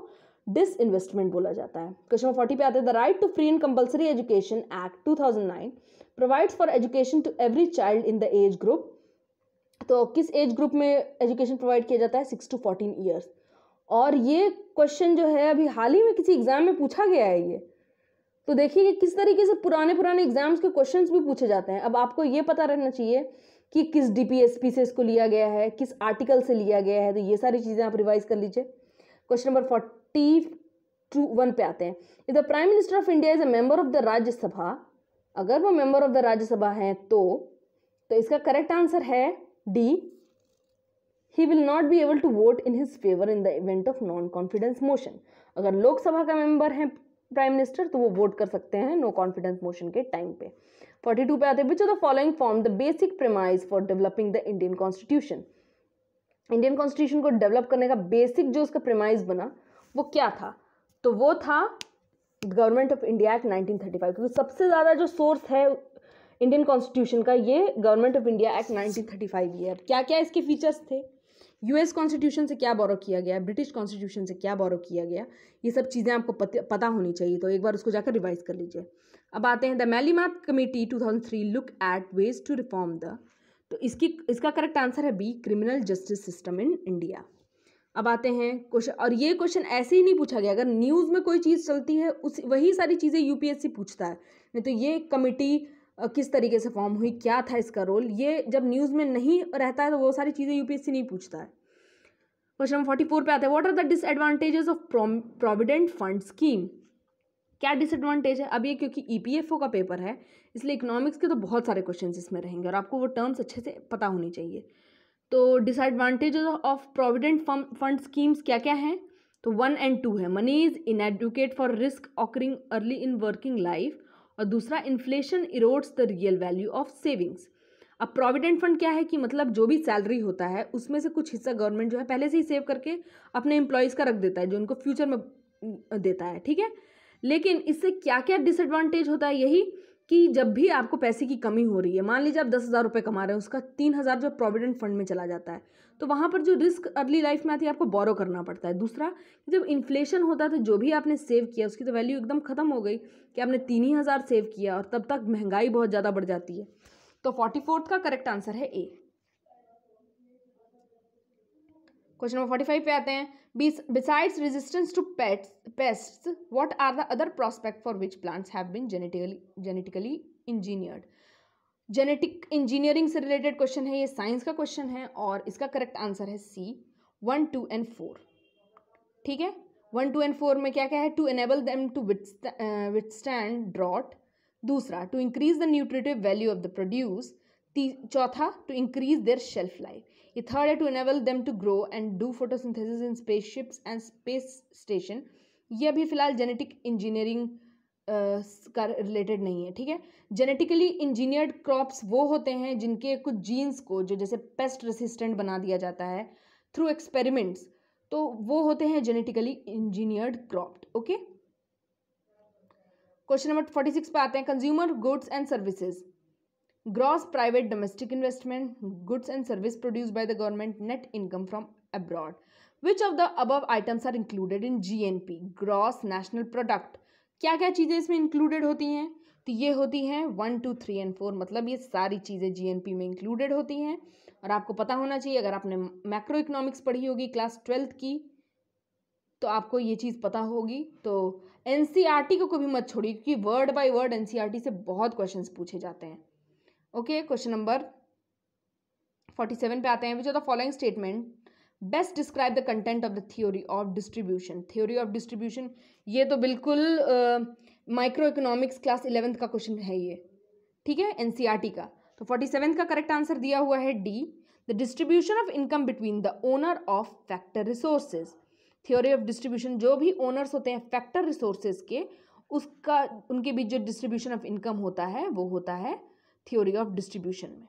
डिसइन्वेस्टमेंट बोला जाता है क्वेश्चन फोर्टी पे आते हैं the right to free and compulsory education act two thousand nine provides for education to every child in the age group तो किस एज ग्रुप में एजुकेशन प्रोवाइड किया जाता है सिक्स टू फोर्टीन ईयर्स और ये क्वेश्चन जो है अभी हाल ही में किसी एग्ज़ाम में पूछा गया है ये तो देखिए कि किस तरीके से पुराने पुराने एग्जाम्स के क्वेश्चंस भी पूछे जाते हैं अब आपको ये पता रहना चाहिए कि किस डीपीएसपी से इसको लिया गया है किस आर्टिकल से लिया गया है तो ये सारी चीज़ें आप रिवाइज कर लीजिए question number forty two one पे आते हैं if the prime minister of India is a member of the Rajya Sabha अगर वो मेंबर ऑफ द राज्यसभा हैं तो तो इसका करेक्ट आंसर है D he will not be able to vote in his favour in the event of non confidence motion अगर लोकसभा का member है प्राइम मिनिस्टर तो वो वोट कर सकते हैं नो कॉन्फिडेंस मोशन के टाइम पे 42 पे आते हैं which of the following form the basic premise for developing the Indian constitution Indian constitution को डेवलप करने का बेसिक जो उसका प्रेमाइज बना वो क्या था तो वो था गवर्नमेंट ऑफ इंडिया एक्ट 1935 क्योंकि सबसे ज़्यादा जो सोर्स है इंडियन कॉन्स्टिट्यूशन का ये गवर्नमेंट ऑफ इंडिया एक्ट 1935 ही है अब क्या क्या इसके फीचर्स थे यूएस कॉन्स्टिट्यूशन से क्या बोरो किया गया ब्रिटिश कॉन्स्टिट्यूशन से क्या बोरो किया गया ये सब चीज़ें आपको पता होनी चाहिए तो एक बार उसको जाकर रिवाइज कर लीजिए अब आते हैं the Malimath committee two thousand three look at ways to reform the तो इसकी इसका करेक्ट आंसर है B criminal justice system in India अब आते हैं क्वेश्चन और ये क्वेश्चन ऐसे ही नहीं पूछा गया अगर न्यूज़ में कोई चीज़ चलती है उस वही सारी चीज़ें यूपीएससी पूछता है नहीं तो ये कमेटी किस तरीके से फॉर्म हुई क्या था इसका रोल ये जब न्यूज़ में नहीं रहता है तो वो सारी चीज़ें यूपीएससी नहीं पूछता है क्वेश्चन नंबर फोर्टी फोर पर आता है what are the disadvantages of provident fund scheme क्या डिसएडवांटेज है अब ये क्योंकि ई e का पेपर है इसलिए इकोनॉमिक्स के तो बहुत सारे क्वेश्चन इसमें रहेंगे और आपको वो टर्म्स अच्छे से पता होनी चाहिए तो disadvantages of provident fund schemes क्या क्या हैं तो वन एंड टू है money is in for risk occurring early in working life और दूसरा inflation erodes the real value of savings अब प्रोविडेंट फंड क्या है कि मतलब जो भी सैलरी होता है उसमें से कुछ हिस्सा गवर्नमेंट जो है पहले से ही सेव करके अपने एम्प्लॉयज़ का रख देता है जो उनको फ्यूचर में देता है ठीक है लेकिन इससे क्या क्या डिसएडवांटेज होता है यही कि जब भी आपको पैसे की कमी हो रही है मान लीजिए आप दस हज़ार रुपये कमा रहे हैं उसका तीन हज़ार जो प्रोविडेंट फंड में चला जाता है तो वहाँ पर जो रिस्क अर्ली लाइफ में आती है आपको बोरो करना पड़ता है दूसरा जब इन्फ्लेशन होता था तो जो भी आपने सेव किया उसकी तो वैल्यू एकदम ख़त्म हो गई कि आपने तीन ही हज़ार सेव किया और तब तक महंगाई बहुत ज़्यादा बढ़ जाती है तो फोर्टी फोर्थ का करेक्ट आंसर है A question number forty five पे आते हैं बीस besides resistance to pets pest what are the other prospect for which plants have been genetically genetically engineered genetic engineering से रिलेटेड क्वेश्चन है ये science का क्वेश्चन है और इसका करेक्ट आंसर है C one two and four ठीक है वन टू एंड फोर में क्या क्या है to enable them to stand drought दूसरा to increase the nutritive value of the produce चौथा to increase their shelf life ये थर्ड है to enable them to grow and do photosynthesis in spaceships and space station ये अभी फिलहाल genetic engineering का related नहीं है ठीक है जेनेटिकली इंजीनियर्ड क्रॉप्स वो होते हैं जिनके कुछ जीन्स को जो जैसे पेस्ट रेसिस्टेंट बना दिया जाता है थ्रू एक्सपेरिमेंट्स तो वो होते हैं genetically engineered cropped okay question number forty six पे आते हैं consumer goods and services gross private domestic investment goods and service produce by the government net income from abroad which of the above items are included in G N P gross national product क्या क्या चीज़ें इसमें included होती हैं तो ये होती हैं one two three and four मतलब ये सारी चीज़ें जीएनपी में इंक्लूडेड होती हैं और आपको पता होना चाहिए अगर आपने मैक्रो इकोनॉमिक्स पढ़ी होगी क्लास ट्वेल्थ की तो आपको ये चीज़ पता होगी तो एन e को कभी मत छोड़िए क्योंकि वर्ड बाई वर्ड एन से बहुत क्वेश्चन पूछे जाते हैं okay question number forty seven पे आते हैं which of the following statement best describe the content of the theory of distribution theory of distribution ये तो बिल्कुल माइक्रो इकोनॉमिक्स क्लास इलेवेंथ का क्वेश्चन है ये ठीक है एन e का तो फोर्टी सेवन का करेक्ट आंसर दिया हुआ है D the distribution of income between the owner of factor resources theory of distribution जो भी ओनर्स होते हैं फैक्टर रिसोर्सेज के उसका उनके बीच जो डिस्ट्रीब्यूशन ऑफ इनकम होता है वो होता है थ्योरी ऑफ डिस्ट्रीब्यूशन में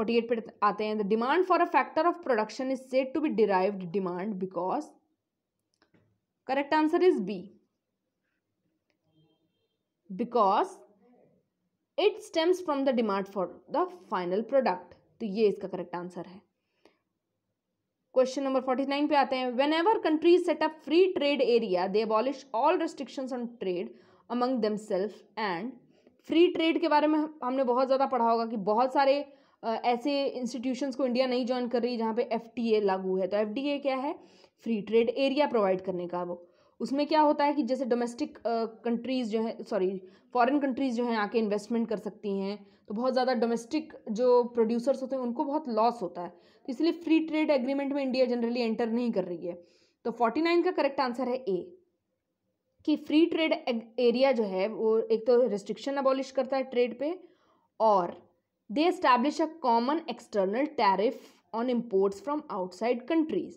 फोर्टी एट पे आते हैं the demand for a factor of production is said to be derived demand because correct answer is B because it stems from the demand for the final product तो ये इसका correct answer है question number forty nine पे आते हैं whenever countries set up free trade area they abolish all restriction on trade among them self and free trade के बारे में हमने बहुत ज़्यादा पढ़ा होगा कि बहुत सारे ऐसे इंस्टीट्यूशंस को इंडिया नहीं ज्वाइन कर रही जहाँ पे एफ लागू है तो एफ क्या है फ्री ट्रेड एरिया प्रोवाइड करने का वो उसमें क्या होता है कि जैसे डोमेस्टिक कंट्रीज़ जो है सॉरी फॉरेन कंट्रीज़ जो हैं आके इन्वेस्टमेंट कर सकती हैं तो बहुत ज़्यादा डोमेस्टिक जो प्रोड्यूसर्स होते हैं उनको बहुत लॉस होता है तो इसलिए फ्री ट्रेड एग्रीमेंट में इंडिया जनरली एंटर नहीं कर रही है तो फोर्टी नाइन का करेक्ट आंसर है ए कि फ्री ट्रेड एरिया जो है वो एक तो रिस्ट्रिक्शन अबॉलिश करता है ट्रेड पे और they establish a common external tariff on imports from outside countries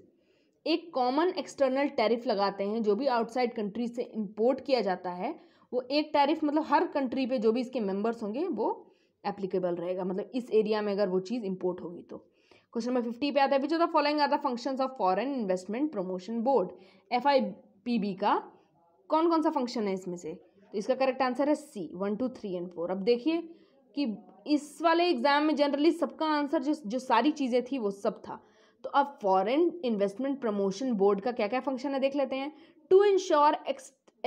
एक कॉमन एक्सटर्नल टैरिफ लगाते हैं जो भी आउटसाइड कंट्री से इम्पोर्ट किया जाता है वो एक टैरिफ मतलब हर कंट्री पे जो भी इसके मेम्बर्स होंगे वो एप्लीकेबल रहेगा मतलब इस एरिया में अगर वो चीज़ इम्पोर्ट होगी तो क्वेश्चन नंबर फिफ्टी पे आता है which of the following are the functions of foreign investment promotion board F I P B का कौन कौन सा फंक्शन है इसमें से तो इसका करेक्ट आंसर है C one two three and four अब देखिए कि इस वाले एग्ज़ाम में जनरली सबका आंसर जो जो सारी चीज़ें थी वो सब था तो अब फॉरेन इन्वेस्टमेंट प्रमोशन बोर्ड का क्या क्या फंक्शन है देख लेते हैं to ensure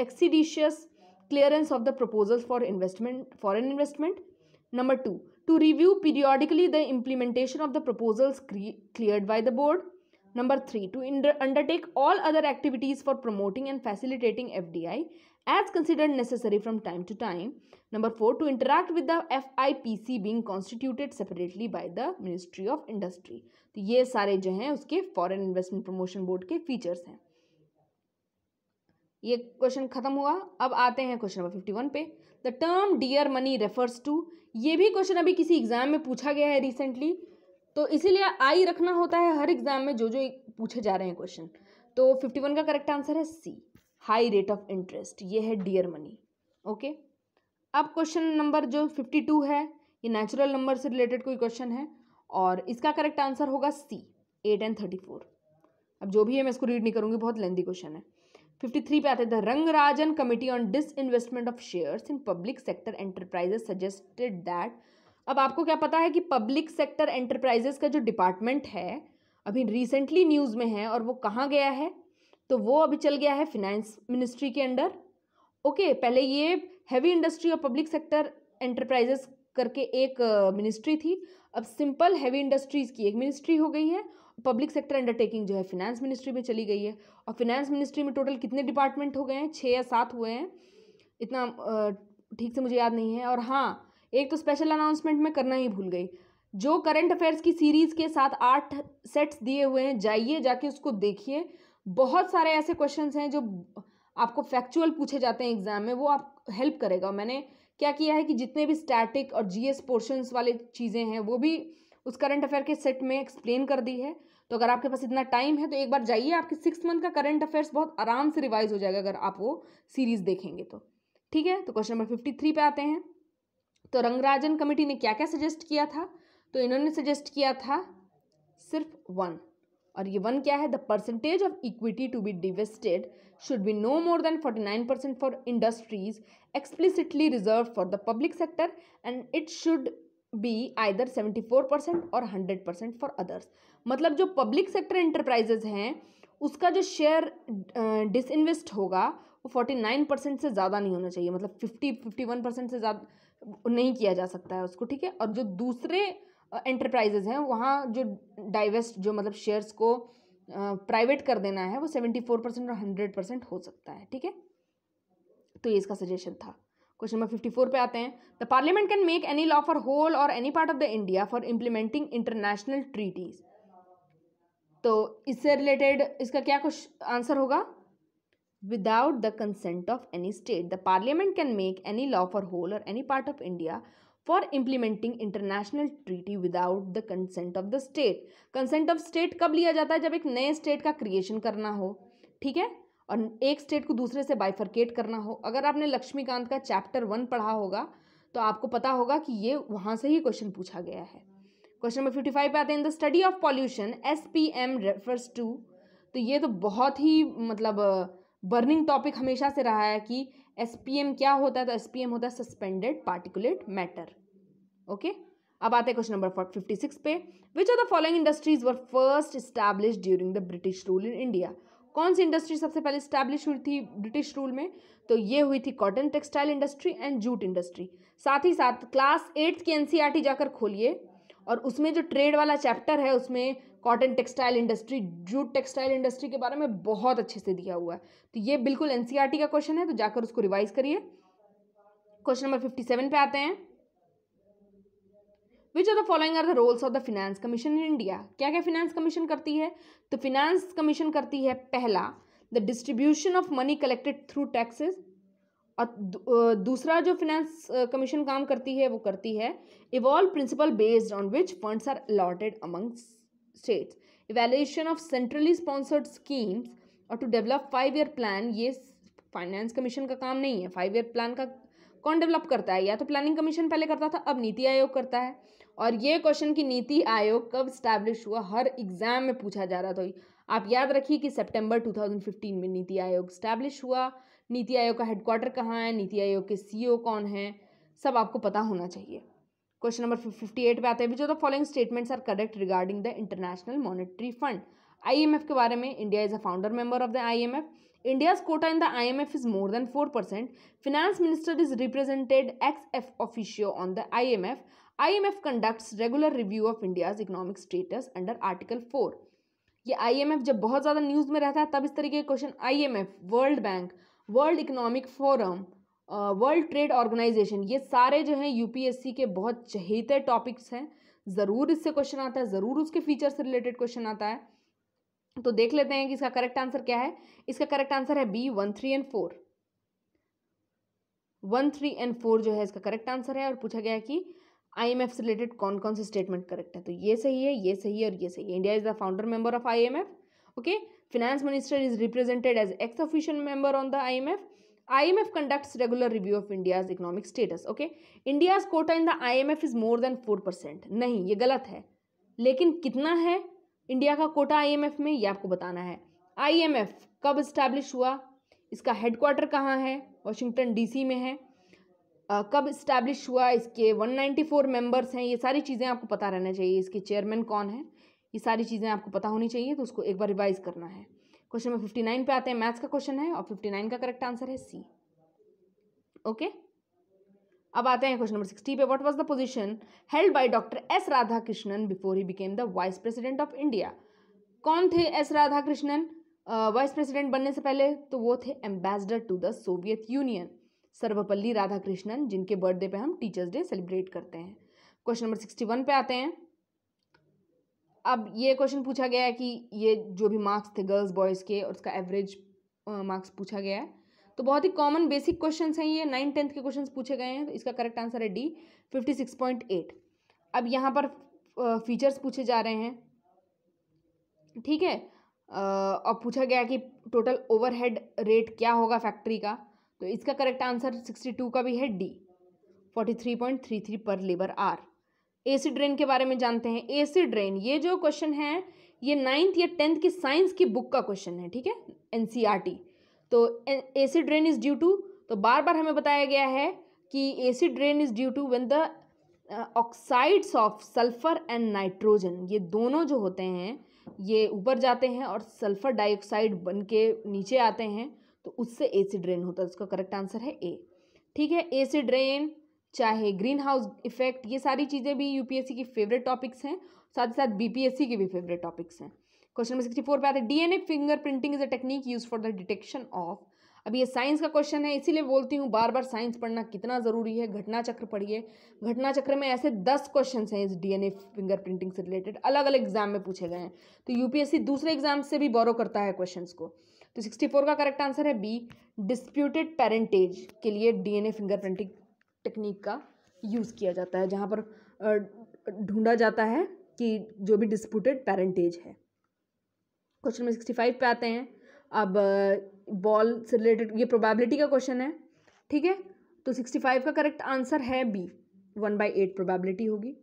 expeditious clearance of the proposal for investment foreign investment number two to review periodically the implementation of the proposals cleared by the board number three to undertake all other activities for promoting and facilitating F D I as considered necessary from time to time. Number four, to interact with the FIPC being constituted separately by the Ministry of Industry. तो ये सारे जो हैं उसके foreign investment promotion board के features हैं ये question खत्म हुआ अब आते हैं क्वेश्चन नंबर फिफ्टी वन पे the term dear money refers to ये भी क्वेश्चन अभी किसी एग्जाम में पूछा गया है रिसेंटली तो इसीलिए आई रखना होता है हर एग्जाम में जो जो पूछे जा रहे हैं क्वेश्चन तो फिफ्टी वन का करेक्ट आंसर है C high rate of interest ये है डियर मनी ओके अब क्वेश्चन नंबर जो फिफ्टी टू है ये नेचुरल नंबर से रिलेटेड कोई क्वेश्चन है और इसका करेक्ट आंसर होगा C eight and thirty four अब जो भी है मैं इसको रीड नहीं करूँगी बहुत लेंदी क्वेश्चन है फिफ्टी थ्री पे आते थे Rangarajan committee on disinvestment of shares in public sector enterprises suggested that अब आपको क्या पता है कि पब्लिक सेक्टर एंटरप्राइजेस का जो डिपार्टमेंट है अभी रिसेंटली न्यूज़ में है और वो कहाँ गया है तो वो अभी चल गया है फिनेंस मिनिस्ट्री के अंडर ओके पहले ये हैवी इंडस्ट्री और पब्लिक सेक्टर एंटरप्राइजेस करके एक मिनिस्ट्री थी अब सिंपल हैवी इंडस्ट्रीज़ की एक मिनिस्ट्री हो गई है पब्लिक सेक्टर अंडरटेकिंग जो है फिनेंस मिनिस्ट्री में चली गई है और फिनेंस मिनिस्ट्री में टोटल कितने डिपार्टमेंट हो गए हैं छः या सात हुए हैं इतना ठीक से मुझे याद नहीं है और हाँ एक तो स्पेशल अनाउंसमेंट में करना ही भूल गई जो करंट अफेयर्स की सीरीज़ के साथ आठ सेट्स दिए हुए हैं जाइए जाके उसको देखिए बहुत सारे ऐसे क्वेश्चंस हैं जो आपको फैक्चुअल पूछे जाते हैं एग्जाम में वो आप हेल्प करेगा मैंने क्या किया है कि जितने भी स्टैटिक और जीएस पोर्शंस वाले चीज़ें हैं वो भी उस करंट अफेयर के सेट में एक्सप्लेन कर दी है तो अगर आपके पास इतना टाइम है तो एक बार जाइए आपके सिक्स मंथ का करंट अफेयर्स बहुत आराम से रिवाइज हो जाएगा अगर आप वो सीरीज़ देखेंगे तो ठीक है तो क्वेश्चन नंबर फिफ्टी थ्री पे आते हैं तो रंगराजन कमेटी ने क्या क्या सजेस्ट किया था तो इन्होंने सजेस्ट किया था सिर्फ वन और ये वन क्या है the percentage of equity to be divested should be no more than forty nine percent for industries explicitly reserve for the public sector and it should be either seventy four percent और hundred percent for others मतलब जो public sector enterprises हैं उसका जो share dish invest होगा वो forty nine percent से ज़्यादा नहीं होना चाहिए मतलब फिफ्टी फिफ्टी वन परसेंट से ज़्यादा नहीं किया जा सकता है उसको ठीक है और जो दूसरे एंटरप्राइजेज हैं वहाँ जो डाइवेस्ट जो मतलब शेयर्स को प्राइवेट कर देना है वो सेवेंटी फोर परसेंट और हंड्रेड परसेंट हो सकता है ठीक है तो ये इसका सजेशन था क्वेश्चन नंबर फिफ्टी फोर पे आते हैं the parliament can make any law for whole और any part of the India for implementing international treaties तो इससे रिलेटेड इसका क्या कुछ आंसर होगा without the consent of any state the parliament can make any law for whole और any part of India for implementing international treaty without the consent of the state consent of state कब लिया जाता है जब एक नए state का creation करना हो ठीक है और एक स्टेट को दूसरे से बाइफरकेट करना हो अगर आपने लक्ष्मीकांत का चैप्टर वन पढ़ा होगा तो आपको पता होगा कि ये वहाँ से ही क्वेश्चन पूछा गया है क्वेश्चन नंबर फिफ्टी फाइव पे आते हैं in the study of pollution S P M refers to तो ये तो बहुत ही मतलब बर्निंग टॉपिक हमेशा से रहा है कि एस क्या होता है तो एस होता है सस्पेंडेड पार्टिकुलेट मैटर ओके अब आते हैं क्वेश्चन नंबर फिफ्टी सिक्स पे which are the following industries were first established during the British rule in India कौन सी इंडस्ट्री सबसे पहले स्टैब्लिश हुई थी ब्रिटिश रूल में तो ये हुई थी cotton textile industry and jute industry साथ ही साथ क्लास एट्थ की टी e जाकर खोलिए और उसमें जो ट्रेड वाला चैप्टर है उसमें cotton textile industry jute textile industry के बारे में बहुत अच्छे से दिया हुआ है तो ये बिल्कुल एन e का क्वेश्चन है तो जाकर उसको रिवाइज करिए क्वेश्चन नंबर फिफ्टी सेवन पे आते हैं which are the following are the roles of the finance commission in India क्या क्या फिनेंस कमीशन करती है तो फिनेंस कमीशन करती है पहला the distribution of money collected through taxes और दूसरा जो फिनेंस कमीशन काम करती है वो करती है evolve principle based on which funds are allotted amongst states evaluation of centrally sponsored schemes और to develop five year plan ये फाइनेंस कमीशन का काम नहीं है फाइव ईयर प्लान का कौन डेवलप करता है या तो प्लानिंग कमीशन पहले करता था अब नीति आयोग करता है और ये क्वेश्चन कि नीति आयोग कब स्टैब्लिश हुआ हर एग्जाम में पूछा जा रहा था आप याद रखिए कि सितंबर 2015 में नीति आयोग स्टैब्लिश हुआ नीति आयोग का हेडक्वार्टर कहाँ है नीति आयोग के सीईओ e कौन है सब आपको पता होना चाहिए क्वेश्चन नंबर फिफ्टी एट पे आते हैं which of the following statements are correct regarding the international monetary fund IMF के बारे में India is a founder member of the IMF India's quota India's quota in the IMF is more than 4%. Finance Minister is represented ex officio on the IMF. IMF conducts regular review of India's economic status under article four ये IMF जब बहुत ज़्यादा news में रहता है तब इस तरीके के question IMF world bank world economic forum world trade organization ये सारे जो हैं यूपीएससी के बहुत चहेते टॉपिक्स हैं ज़रूर इससे क्वेश्चन आता है ज़रूर उसके फीचर से रिलेटेड क्वेश्चन आता है तो देख लेते हैं कि इसका करेक्ट आंसर क्या है इसका करेक्ट आंसर है B one three and four one three and four जो है इसका करेक्ट आंसर है और पूछा गया कि आईएमएफ से रिलेटेड कौन कौन से स्टेटमेंट करेक्ट है तो ये सही है ये सही है और ये सही है India is the founder member of IMF okay finance minister is represented as ex official member on the I IMF conducts regular review of India's economic status. Okay, India's quota in the IMF is more than four percent नहीं ये गलत है लेकिन कितना है India का Kota IMF में ये आपको बताना है आईएमएफ कब इस्टेब्लिश हुआ इसका हेडक्वार्टर कहाँ है डी डीसी में है आ, कब इस्टेब्लिश हुआ इसके 194 मेम्बर्स हैं ये सारी चीज़ें आपको पता रहना चाहिए इसके चेयरमैन कौन है ये सारी चीज़ें आपको पता होनी चाहिए तो उसको एक बार रिवाइज करना है क्वेश्चन नंबर फिफ्टी नाइन पे आते हैं मैथ्स का क्वेश्चन है और फिफ्टी नाइन का करेक्ट आंसर है सी ओके अब आते हैं क्वेश्चन नंबर सिक्सटी पे what was the position held by doctor S Radhakrishnan before he became the vice president of India कौन थे एस राधाकृष्णन वाइस प्रेसिडेंट बनने से पहले तो वो थे ambassador to the Soviet Union Sarvepalli Radhakrishnan जिनके बर्थडे पे हम टीचर्स डे सेलिब्रेट करते हैं क्वेश्चन नंबर सिक्सटी वन पे आते हैं अब ये क्वेश्चन पूछा गया है कि ये जो भी मार्क्स थे गर्ल्स बॉयज़ के और उसका एवरेज मार्क्स पूछा गया है तो बहुत ही कॉमन बेसिक क्वेश्चन हैं ये नाइन टेंथ के क्वेश्चन पूछे गए हैं तो इसका करेक्ट आंसर है D fifty six point eight अब यहाँ पर फीचर्स पूछे जा रहे हैं ठीक है और पूछा गया कि टोटल ओवरहेड रेट क्या होगा फैक्ट्री का तो इसका करेक्ट आंसर सिक्सटी टू का भी है D forty three point three three पर लेबर आर एसिड ड्रेन के बारे में जानते हैं एसिड ड्रेन ये जो क्वेश्चन है ये नाइन्थ या टेंथ की साइंस की बुक का क्वेश्चन है ठीक है टी e तो acid drain is due to तो बार बार हमें बताया गया है कि acid drain is due to when the oxides of sulphur and nitrogen ये दोनों जो होते हैं ये ऊपर जाते हैं और सल्फर डाइऑक्साइड बन के नीचे आते हैं तो उससे एसिड रेन होता है उसका करेक्ट आंसर है ए ठीक है एसिड रेन चाहे ग्रीन हाउस इफेक्ट ये सारी चीज़ें भी यूपीएससी की फेवरेट टॉपिक्स हैं साथ ही साथ बीपीएससी की भी फेवरेट टॉपिक्स हैं क्वेश्चन नंबर सिक्सटी फोर पे D N DNA fingerprinting is a technique use for the detection of अब ये साइंस का क्वेश्चन है इसीलिए बोलती हूँ बार बार साइंस पढ़ना कितना ज़रूरी है घटना चक्र पढ़िए घटना चक्र में ऐसे दस क्वेश्चन हैं इस डीएनए फिंगर प्रिंटिंग से रिलेटेड अलग अलग एग्जाम में पूछे गए हैं तो यूपीएससी दूसरे एग्जाम से भी बोरो करता है क्वेश्चन को तो सिक्सटी फोर का करेक्ट आंसर है बी डिस्प्यूटेड पेरेंटेज के लिए डीएनए फिंगर प्रिंटिंग टेक्निक का यूज़ किया जाता है जहाँ पर ढूंढा जाता है कि जो भी डिस्प्यूटेड पेरेंटेज है क्वेश्चन नंबर सिक्सटी फाइव पे आते हैं अब बॉल से रिलेटेड ये प्रोबेबिलिटी का क्वेश्चन है ठीक है तो सिक्सटी फाइव का करेक्ट आंसर है B one by eight probability होगी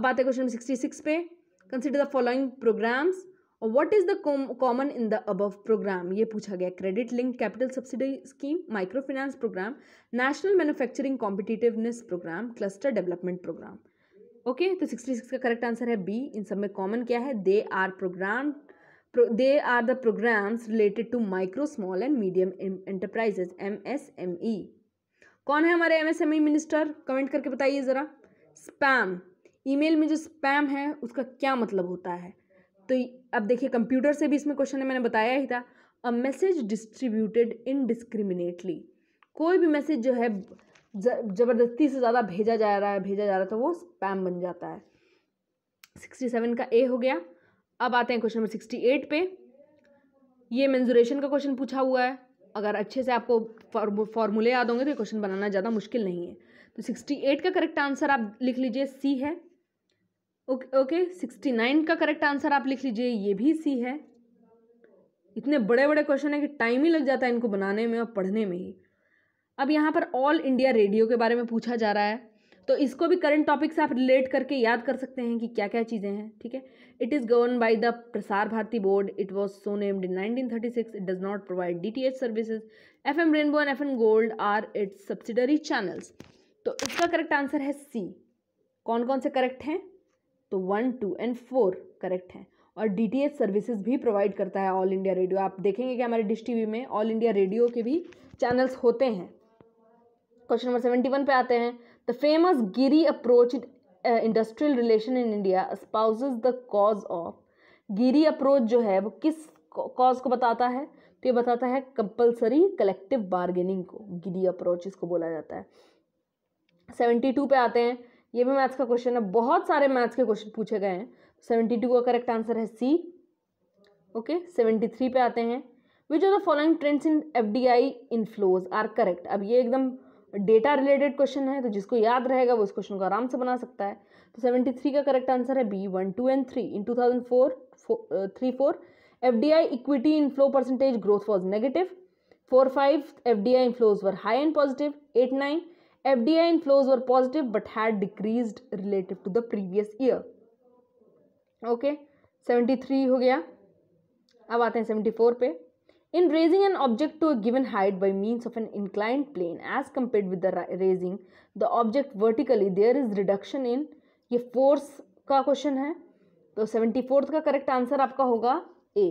अब आते हैं क्वेश्चन नंबर सिक्सटी सिक्स पे consider the following programmes what is the common in the above programme ये पूछा गया credit link capital subsidy scheme micro finance programme national manufacturing competitiveness programme cluster development programme okay तो sixty six का correct answer है B इन सब में common क्या है they are programme they are the programmes related to micro small and medium enterprises M S M E कौन है हमारे M M S E minister comment करके बताइए ज़रा स्पैम ई मेल में जो स्पैम है उसका क्या मतलब होता है तो अब देखिए कंप्यूटर से भी इसमें क्वेश्चन है मैंने बताया ही था अ मैसेज डिस्ट्रीब्यूटेड इनडिस्क्रिमिनेटली कोई भी मैसेज जो है ज़बरदस्ती से ज़्यादा भेजा जा रहा है भेजा जा रहा है तो वो स्पैम बन जाता है सिक्सटी सेवन का ए हो गया अब आते हैं क्वेश्चन नंबर सिक्सटी एट पे ये मेन्जुरेशन का क्वेश्चन पूछा हुआ है अगर अच्छे से आपको फॉर्मूले याद होंगे तो क्वेश्चन बनाना ज़्यादा मुश्किल नहीं है तो सिक्सटी एट का करेक्ट आंसर आप लिख लीजिए सी है ओके ओके सिक्सटी नाइन का करेक्ट आंसर आप लिख लीजिए ये भी सी है इतने बड़े बड़े क्वेश्चन है कि टाइम ही लग जाता है इनको बनाने में और पढ़ने में ही अब यहाँ पर ऑल इंडिया रेडियो के बारे में पूछा जा रहा है तो इसको भी करंट टॉपिक से आप रिलेट करके याद कर सकते हैं कि क्या क्या चीज़ें हैं ठीक है it is govern by the Prasar Bharati board it was so named in nineteen thirty six it does not provide D T H services F M Rainbow and F M Gold are its subsidiary channels तो इसका correct answer है सी कौन कौन से correct हैं तो one two and four correct हैं और डी टी एच सर्विसेज भी प्रोवाइड करता है ऑल इंडिया रेडियो आप देखेंगे कि हमारे डिश टी में ऑल इंडिया रेडियो के भी चैनल्स होते हैं क्वेश्चन नंबर सेवेंटी वन पे आते हैं the famous Giri approach industrial relation in India spouse the cause of Giri approach जो है वो किस कॉज को बताता है तो ये बताता है कंपलसरी कलेक्टिव बार्गेनिंग को गिरी अप्रोच इसको बोला जाता है सेवेंटी टू पे आते हैं ये भी मैथ्स का क्वेश्चन है बहुत सारे मैथ्स के क्वेश्चन पूछे गए हैं सेवेंटी टू का करेक्ट आंसर है सी ओके सेवेंटी थ्री पे आते हैं which are the following trends in F D I inflows are correct अब ये एकदम डेटा रिलेटेड क्वेश्चन है तो जिसको याद रहेगा वो इस क्वेश्चन को आराम से बना सकता है तो सेवेंटी थ्री का करेक्ट आंसर है B one two and three in two thousand four three four F D I equity inflow percentage growth was negative four five F D I inflows were high and positive eight nine FDI inflows were positive but had decreased relative to the previous year. Okay, 73 हो गया अब आते हैं 74 पे in raising an object to a given height by means of an inclined plane as compared with the raising the object vertically there is reduction in ये force का question है तो सेवेंटी फोर्थ का करेक्ट आंसर आपका होगा A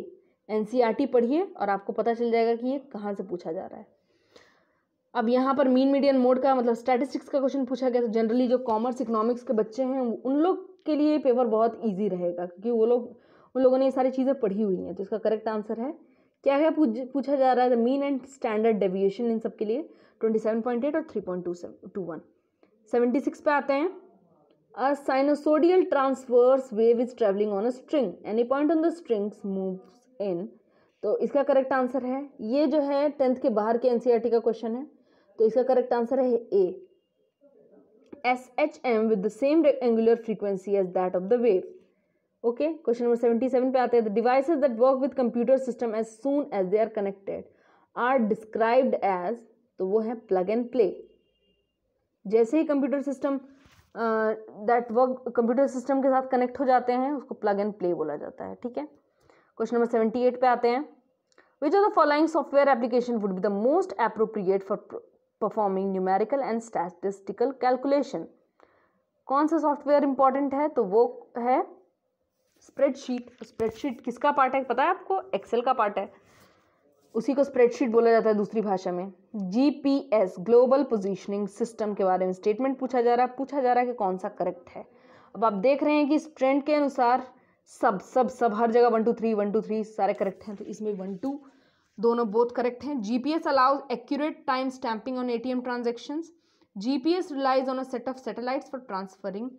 N पढ़िए और आपको पता चल जाएगा कि ये कहाँ से पूछा जा रहा है अब यहाँ पर मीन मीडियन मोड का मतलब स्टैटिस्टिक्स का क्वेश्चन पूछा गया तो जनरली जो कॉमर्स इकोनॉमिक्स के बच्चे हैं उन लोग के लिए पेपर बहुत ईजी रहेगा क्योंकि वो लोग उन लोगों ने ये सारी चीज़ें पढ़ी हुई हैं तो इसका करेक्ट आंसर है क्या क्या पूछा जा रहा है मीन एंड स्टैंडर्ड डेविएशन इन सब के लिए ट्वेंटी सेवन पॉइंट एट और three point two two one seventy six पे आते हैं a sinusoidal transverse wave is travelling on a string any point on the strings move in तो इसका करेक्ट आंसर है ये जो है टेंथ के बाहर के एन e का क्वेश्चन है तो इसका करेक्ट आंसर है A S H M with the same angular frequency as that of the wave okay question number seventy seven पे आते हैं the devices that work with computer system as soon as they are connected are described as तो वो है plug and play जैसे ही computer system that work computer system के साथ कनेक्ट हो जाते हैं उसको प्लग एंड प्ले बोला जाता है ठीक है क्वेश्चन नंबर सेवेंटी एट पे आते हैं which are the following software application would be the most appropriate for performing numerical and statistical calculation कौन सा सॉफ्टवेयर इंपॉर्टेंट है तो वो है स्प्रेडशीट स्प्रेडशीट किसका पार्ट है पता है आपको एक्सेल का पार्ट है उसी को स्प्रेडशीट बोला जाता है दूसरी भाषा में जीपीएस ग्लोबल पोजीशनिंग सिस्टम के बारे में स्टेटमेंट पूछा जा रहा है पूछा जा रहा है कि कौन सा करेक्ट है अब आप देख रहे हैं कि इस ट्रेंड के अनुसार सब सब सब हर जगह one two three one two three सारे करेक्ट हैं तो इसमें वन टू दोनों बोथ करेक्ट हैं GPS allows accurate time stamping on ATM transactions GPS relies on a set of satellites for transferring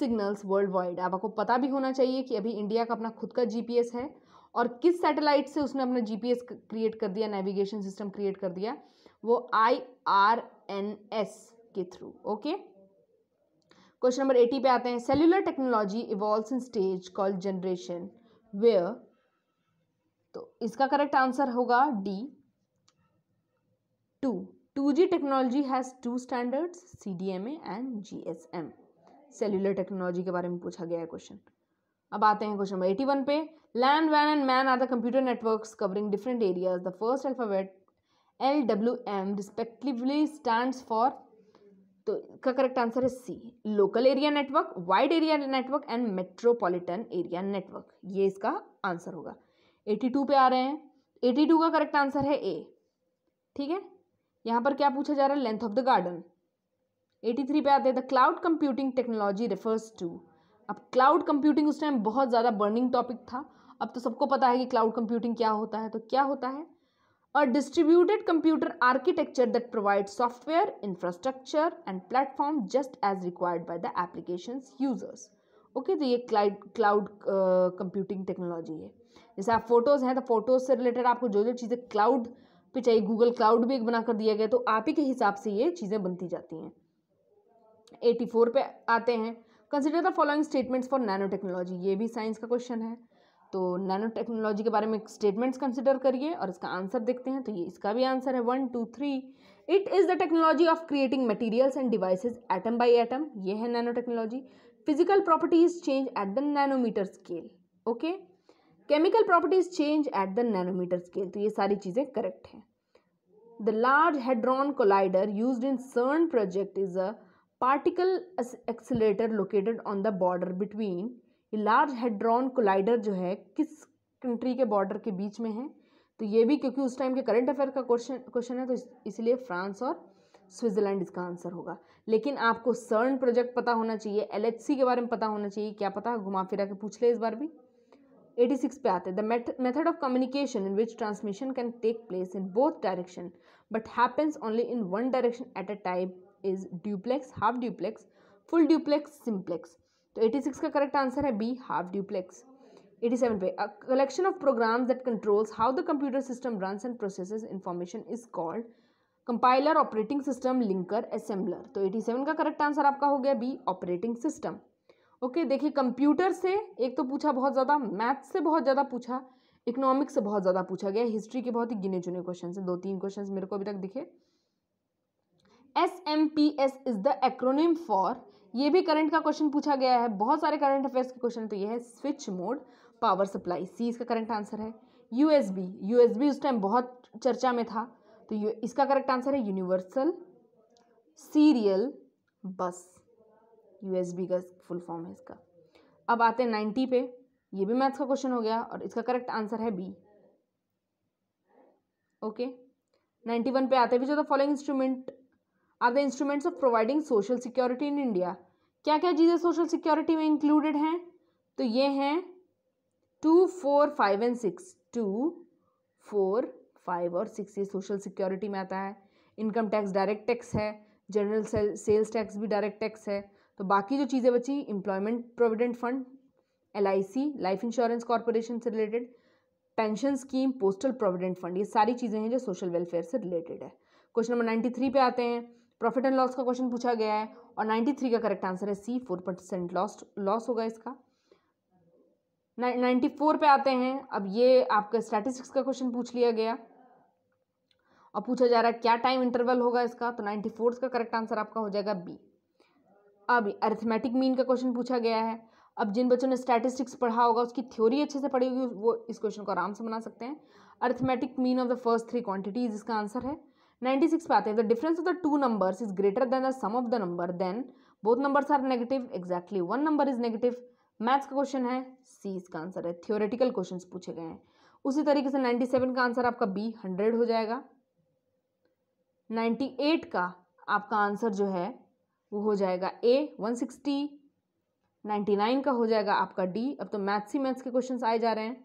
signals world wide अब आपको पता भी होना चाहिए कि अभी इंडिया का अपना खुद का जीपीएस है और किस सैटेलाइट से उसने अपना जीपीएस क्रिएट कर दिया नेविगेशन सिस्टम क्रिएट कर दिया वो आई आर एन एस के through okay question number eighty पे आते हैं cellular technology evolve in stage call generation where तो इसका करेक्ट आंसर होगा D two two G technology has two standards C D M A and G S M cellular technology के बारे में पूछा गया है क्वेश्चन अब आते हैं क्वेश्चन नंबर एटी वन पे लैंड वैन and MAN are the computer networks covering different areas the first alphabet L W M respectively stand for तो इसका करेक्ट आंसर है C local area network wide area network and metropolitan area network ये इसका answer होगा eighty two पे आ रहे हैं एटी टू का करेक्ट आंसर है ए ठीक है यहाँ पर क्या पूछा जा रहा है length of the garden eighty three पे आते हैं the cloud computing technology refers to अब क्लाउड कंप्यूटिंग उस टाइम बहुत ज़्यादा बर्निंग टॉपिक था अब तो सबको पता है कि क्लाउड कंप्यूटिंग क्या होता है तो क्या होता है a distributed computer architecture that provide software infrastructure and platform just as required by the application users okay तो ये क्लाउड क्लाउड कंप्यूटिंग टेक्नोलॉजी है जैसे आप फोटोज़ हैं तो फोटोज़ से रिलेटेड आपको जो जो चीज़ें क्लाउड पे चाहिए गूगल क्लाउड भी एक बना कर दिया गया तो आप ही के हिसाब से ये चीज़ें बनती जाती हैं एटी फोर पे आते हैं consider the following statements for nano technology ये भी साइंस का क्वेश्चन है तो नैनो टेक्नोलॉजी के बारे में स्टेटमेंट्स कंसिडर करिए और इसका आंसर देखते हैं तो ये इसका भी आंसर है one two three it is the technology of creating materials and devices atom by atom ये है nano technology physical properties change at the nanometre scale okay chemical properties change at the nanometre scale तो ये सारी चीज़ें correct हैं the large hadron collider use in CERN project is a particle exciter located on the border between large hadron collider जो है किस country के border के बीच में है तो ये भी क्योंकि उस टाइम के करंट अफेयर का क्वेश्चन क्वेश्चन है तो इसलिए फ्रांस और स्विट्ज़रलैंड इसका आंसर होगा लेकिन आपको सर्न प्रोजेक्ट पता होना चाहिए एल के बारे में पता होना चाहिए क्या पता घुमा फिरा के पूछ ले इस बार भी एटी सिक्स पे आते हैं the method of communication in which transmission can take place in both direction but happens only in one direction at a time is duplex half duplex full duplex simplex तो eighty six का correct answer है B half duplex eighty seven पे collection of program that controls how the computer system runs and process information is called compiler operating system linker assembler तो eighty seven का correct answer आपका हो गया B operating system okay देखिए computer से एक तो पूछा बहुत ज़्यादा मैथ से बहुत ज़्यादा पूछा इकोनॉमिक्स से बहुत ज़्यादा पूछा गया हिस्ट्री के बहुत ही गिने चुने क्वेश्चन हैं दो तीन क्वेश्चन मेरे को अभी तक दिखे S M P S is the acronym for ये भी करंट का क्वेश्चन पूछा गया है बहुत सारे करंट अफेयर्स के क्वेश्चन तो ये है switch mode power supply C इसका करंट आंसर है U S B U S B उस टाइम बहुत चर्चा में था तो यू इसका करेक्ट आंसर है यूनिवर्सल सीरियल बस यूएसबी का फुल फॉर्म है इसका अब आते हैं नाइन्टी पे ये भी मैथ्स का क्वेश्चन हो गया और इसका करेक्ट आंसर है बी ओके नाइन्टी वन पे आते हैं which are the following instrument are the instruments of providing social security in India क्या क्या चीज़ें सोशल सिक्योरिटी में इंक्लूडेड हैं तो ये हैं two four five and six two four five और सिक्स ये सोशल सिक्योरिटी में आता है इनकम टैक्स डायरेक्ट टैक्स है जनरल सेल्स टैक्स भी डायरेक्ट टैक्स है तो बाकी जो चीज़ें बची employment provident fund L life insurance corporation से related pension scheme postal provident fund ये सारी चीज़ें हैं जो सोशल वेलफेयर से रिलेटेड है क्वेश्चन नंबर नाइन्टी थ्री पे आते हैं प्रॉफिट एंड लॉस का क्वेश्चन पूछा गया है और नाइन्टी थ्री का करेक्ट आंसर है C four percent loss loss होगा इसका नाइन्टी फोर पे आते हैं अब ये आपका स्टैटिस्टिक्स का क्वेश्चन पूछ लिया गया और पूछा जा रहा है क्या टाइम इंटरवल होगा इसका तो नाइन्टी फोर का करेक्ट आंसर आपका हो जाएगा बी अब अर्थमेटिक मीन का क्वेश्चन पूछा गया है अब जिन बच्चों ने स्टैटिस्टिक्स पढ़ा होगा उसकी थ्योरी अच्छे से पढ़ी होगी वो इस क्वेश्चन को आराम से बना सकते हैं arithmetic mean of the first three quantities इसका आंसर है नाइन्टी सिक्स पे आते हैं the difference of the two numbers is greater than the sum of the number then both numbers are negative exactly one number is negative maths का question है C इसका answer है theoretical question पूछे गए हैं उसी तरीके से नाइन्टी सेवन का आंसर आपका बी हंड्रेड हो जाएगा नाइन्टी एट का आपका आंसर जो है वो हो जाएगा A one sixty ninety nine का हो जाएगा आपका डी अब तो मैथ्स ही मैथ्स के क्वेश्चंस आए जा रहे हैं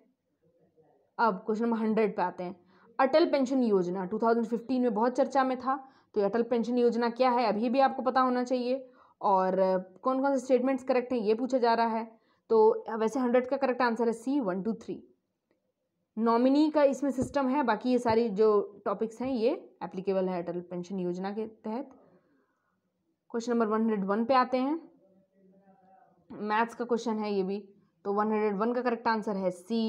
अब क्वेश्चन नंबर हंड्रेड पे आते हैं Atal pension Yojana two thousand fifteen में बहुत चर्चा में था तो ये अटल पेंशन योजना क्या है अभी भी आपको पता होना चाहिए और कौन कौन से स्टेटमेंट्स करेक्ट हैं ये पूछा जा रहा है तो वैसे हंड्रेड का करेक्ट आंसर है C one two three nominee का इसमें सिस्टम है बाकी ये सारी जो टॉपिक्स हैं ये एप्लीकेबल है अटल पेंशन योजना के तहत question number one hundred one पे आते हैं मैथ्स का क्वेश्चन है ये भी तो वन हंड्रेड वन का करेक्ट आंसर है सी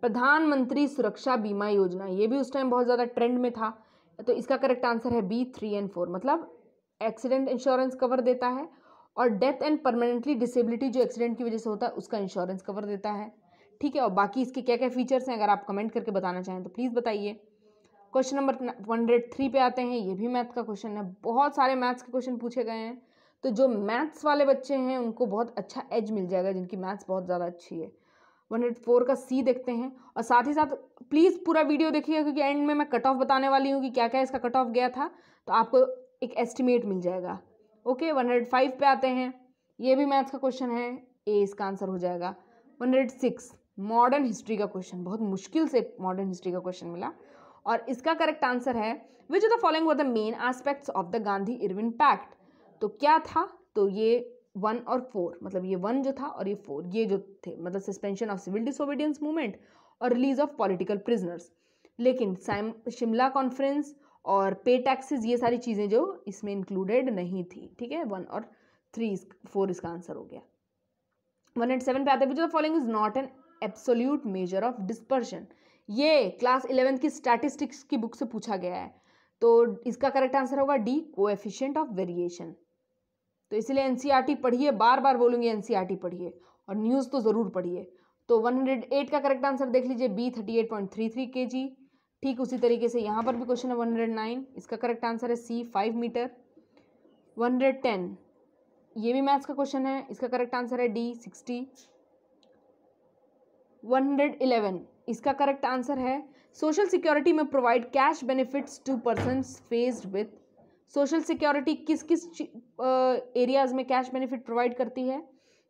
प्रधानमंत्री सुरक्षा बीमा योजना ये भी उस टाइम बहुत ज़्यादा ट्रेंड में था तो इसका करेक्ट आंसर है बी थ्री एंड फोर मतलब एक्सीडेंट इंश्योरेंस कवर देता है और डेथ एंड परमानेंटली डिसेबिलिटी जो एक्सीडेंट की वजह से होता है उसका इंश्योरेंस कवर देता है ठीक है और बाकी इसके क्या क्या फीचर्स हैं अगर आप कमेंट करके बताना चाहें तो प्लीज़ बताइए question number one hundred three पे आते हैं ये भी मैथ का क्वेश्चन है बहुत सारे मैथ्स के क्वेश्चन पूछे गए हैं तो जो मैथ्स वाले बच्चे हैं उनको बहुत अच्छा एज मिल जाएगा जिनकी मैथ्स बहुत ज़्यादा अच्छी है वन हंड्रेड फोर का सी देखते हैं और साथ ही साथ प्लीज़ पूरा वीडियो देखिएगा क्योंकि एंड में मैं कट ऑफ बताने वाली हूँ कि क्या क्या इसका कट ऑफ गया था तो आपको एक एस्टिमेट मिल जाएगा ओके वन हंड्रेड फाइव पे आते हैं ये भी मैथ्स का क्वेश्चन है ए इसका आंसर हो जाएगा one hundred six modern history का क्वेश्चन बहुत मुश्किल से मॉडर्न हिस्ट्री का क्वेश्चन मिला और इसका करेक्ट आंसर है which of the following were the main aspects of the Gandhi Irwin pact तो क्या था तो ये वन और फोर मतलब ये वन जो था और ये फोर ये जो थे मतलब suspension of civil disobedience movement और रिलीज ऑफ पॉलिटिकल प्रिजनर्स लेकिन शिमला कॉन्फ्रेंस और पे टैक्सेस ये सारी चीज़ें जो इसमें इंक्लूडेड नहीं थी ठीक है वन और थ्री फोर इसका आंसर हो गया वन एंड सेवन पे आते हैं following is not an absolute measure of dispersion ये क्लास इलेवेंथ की स्टैटिस्टिक्स की बुक से पूछा गया है तो इसका करेक्ट आंसर होगा D coefficient of variation तो इसलिए एन e पढ़िए बार बार बोलूँगी एन e पढ़िए और न्यूज़ तो ज़रूर पढ़िए तो 108 का करेक्ट आंसर देख लीजिए बी 38.33 जी ठीक उसी तरीके से यहाँ पर भी क्वेश्चन है 109 इसका करेक्ट आंसर है सी 5 मीटर 110 ये भी मैथ्स का क्वेश्चन है इसका करेक्ट आंसर है डी 60 111 इसका करेक्ट आंसर है सोशल सिक्योरिटी में provide cash benefits to person faced with social security किस किस एरियाज में कैश बेनिफिट प्रोवाइड करती है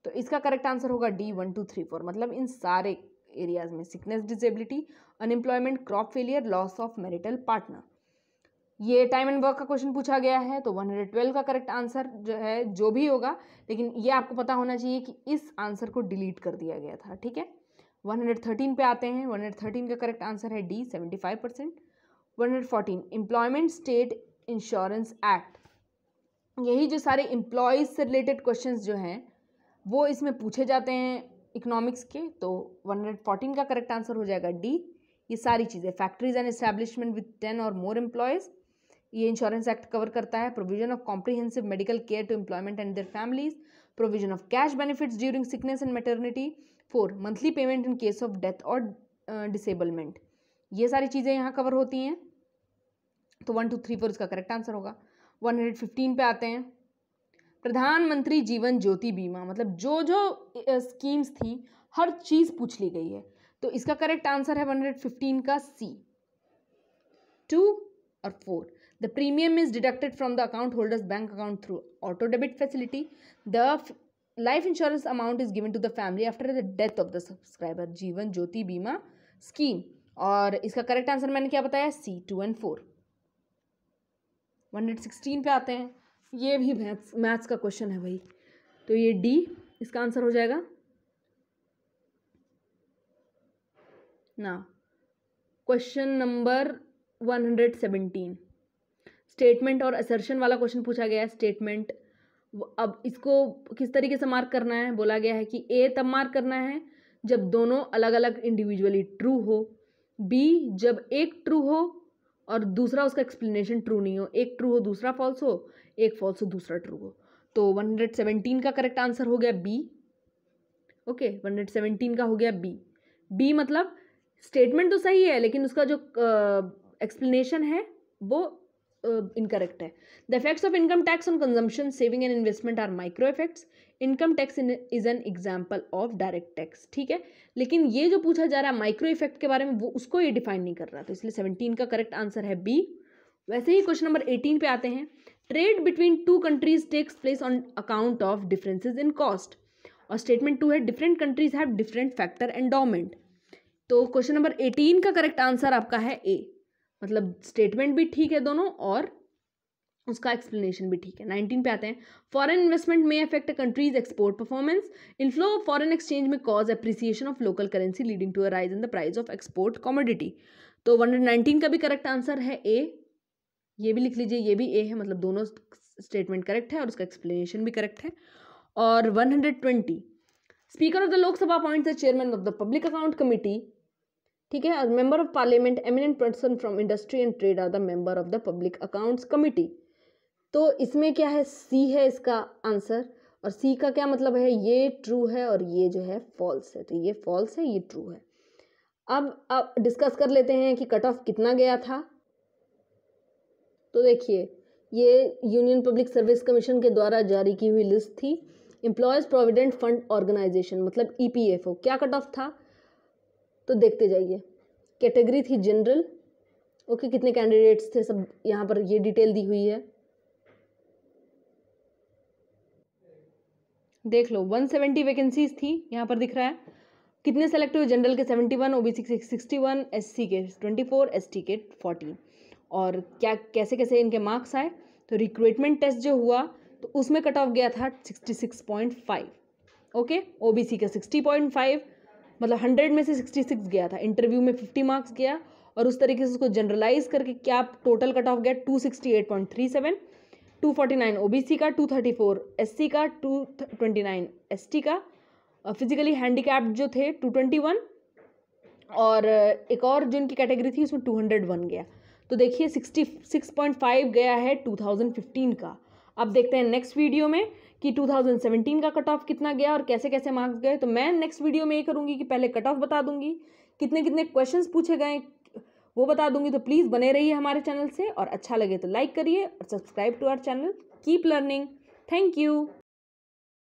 तो इसका करेक्ट आंसर होगा D one two three four मतलब इन सारे एरियाज में sickness disability unemployment crop failure loss of marital partner ये टाइम एंड वर्क का क्वेश्चन पूछा गया है तो 112 का करेक्ट आंसर जो है जो भी होगा लेकिन ये आपको पता होना चाहिए कि इस आंसर को डिलीट कर दिया गया था ठीक है 113 पे आते हैं 113 का करेक्ट आंसर है D 75 percent one employment state insurance act यही जो सारे इम्प्लॉयज से रिलेटेड क्वेश्चंस जो हैं वो इसमें पूछे जाते हैं इकोनॉमिक्स के तो 114 का करेक्ट आंसर हो जाएगा डी ये सारी चीज़ें factories and establishment with ten और मोर एम्प्लॉयज़ ये इंश्योरेंस एक्ट कवर करता है provision of comprehensive medical care to employment and their families provision of cash benefits during sickness and maternity four monthly payment in case of death और disablement ये सारी चीज़ें यहाँ cover होती हैं तो वन टू थ्री फोर इसका correct answer होगा वन हंड्रेड फिफ्टीन पे आते हैं प्रधानमंत्री जीवन ज्योति बीमा मतलब जो जो स्कीम्स थी हर चीज़ पूछ ली गई है तो इसका करेक्ट आंसर है वन हंड्रेड फिफ्टीन का सी टू और four the premium is deducted from the account holder's bank account through auto debit facility the life insurance amount is given to the family after the death of the subscriber Jeevan Jyoti बीमा scheme और इसका correct answer मैंने क्या बताया C two and four one hundred sixteen पे आते हैं ये भी मैथ्स मैथ्स का क्वेश्चन है भाई तो ये डी इसका आंसर हो जाएगा ना question number one hundred seventeen statement और असर्शन वाला क्वेश्चन पूछा गया है स्टेटमेंट अब इसको किस तरीके से मार्क करना है बोला गया है कि ए तब मार्क करना है जब दोनों अलग अलग इंडिविजुअली ट्रू हो बी जब एक ट्रू हो और दूसरा उसका एक्सप्लेनेशन ट्रू नहीं हो एक ट्रू हो दूसरा फॉल्स हो एक फॉल्स हो दूसरा ट्रू हो तो 117 का करेक्ट आंसर हो गया बी ओके okay, 117 का हो गया बी बी मतलब स्टेटमेंट तो सही है लेकिन उसका जो एक्सप्लेनेशन uh, है वो इनकरेक्ट uh, है the effects of income tax on consumption saving and investment are micro effects income tax is an example of direct tax ठीक है लेकिन ये जो पूछा जा रहा है माइक्रो इफेक्ट के बारे में वो उसको ये डिफाइन नहीं कर रहा तो इसलिए सेवनटीन का करेक्ट आंसर है बी वैसे ही क्वेश्चन नंबर एटीन पे आते हैं trade between two countries takes place on account of differences in cost और स्टेटमेंट टू है different countries have different factor endowment तो क्वेश्चन नंबर एटीन का करेक्ट आंसर आपका है ए मतलब स्टेटमेंट भी ठीक है दोनों और उसका एक्सप्लेनेशन भी ठीक है नाइनटीन पे आते हैं foreign investment may affect a country's export performance inflow of foreign exchange may cause appreciation of local currency leading to a rise in the price of export commodity तो वन नाइनटीन का भी correct answer है ए ये भी लिख लीजिए ये भी ए है मतलब दोनों स्टेटमेंट करेक्ट है और उसका एक्सप्लेनेशन भी करेक्ट है और one hundred twenty speaker of the Lok Sabha appoint the chairman of the public account committee ठीक है और member of parliament eminent person from industry and trade are the member of the public accounts committee तो इसमें क्या है सी है इसका answer और सी का क्या मतलब है ये ट्रू है और ये जो है फॉल्स है तो ये फॉल्स है ये ट्रू है अब अब डिस्कस कर लेते हैं कि कट ऑफ कितना गया था तो देखिए ये यूनियन पब्लिक सर्विस कमीशन के द्वारा जारी की हुई लिस्ट थी एम्प्लॉयज़ प्रोविडेंट फंड ऑर्गेनाइजेशन मतलब ईपीएफओ e क्या कट ऑफ था तो देखते जाइए कैटेगरी थी जनरल ओके कितने कैंडिडेट्स थे सब यहाँ पर ये डिटेल दी हुई है देख लो 170 वैकेंसीज थी यहाँ पर दिख रहा है कितने सेलेक्ट हुए जनरल के 71 ओबीसी के एस सी के 24 एसटी के 14 और क्या कैसे कैसे इनके मार्क्स आए तो रिक्रूटमेंट टेस्ट जो हुआ तो उसमें कट ऑफ गया था 66.5 ओके ओबीसी का 60.5 मतलब हंड्रेड में से सिक्सटी सिक्स गया था इंटरव्यू में फिफ्टी मार्क्स गया और उस तरीके से उसको जनरलाइज करके क्या टोटल कट ऑफ गया two sixty eight point three seven two forty nine O B C का two thirty four S C का two twenty nine S T का फिजिकली हैंडीकैप्ड जो थे टू ट्वेंटी वन और एक और जो इनकी कैटेगरी थी उसमें टू हंड्रेड वन गया तो देखिए सिक्सटी सिक्स पॉइंट फाइव गया है टू थाउजेंड फिफ्टीन का अब देखते हैं नेक्स्ट वीडियो में कि 2017 का कट ऑफ कितना गया और कैसे कैसे मार्क्स गए तो मैं नेक्स्ट वीडियो में ये करूँगी कि पहले कट ऑफ बता दूंगी कितने कितने क्वेश्चन पूछे गए वो बता दूंगी तो प्लीज़ बने रहिए हमारे चैनल से और अच्छा लगे तो लाइक करिए और subscribe to our channel keep learning thank you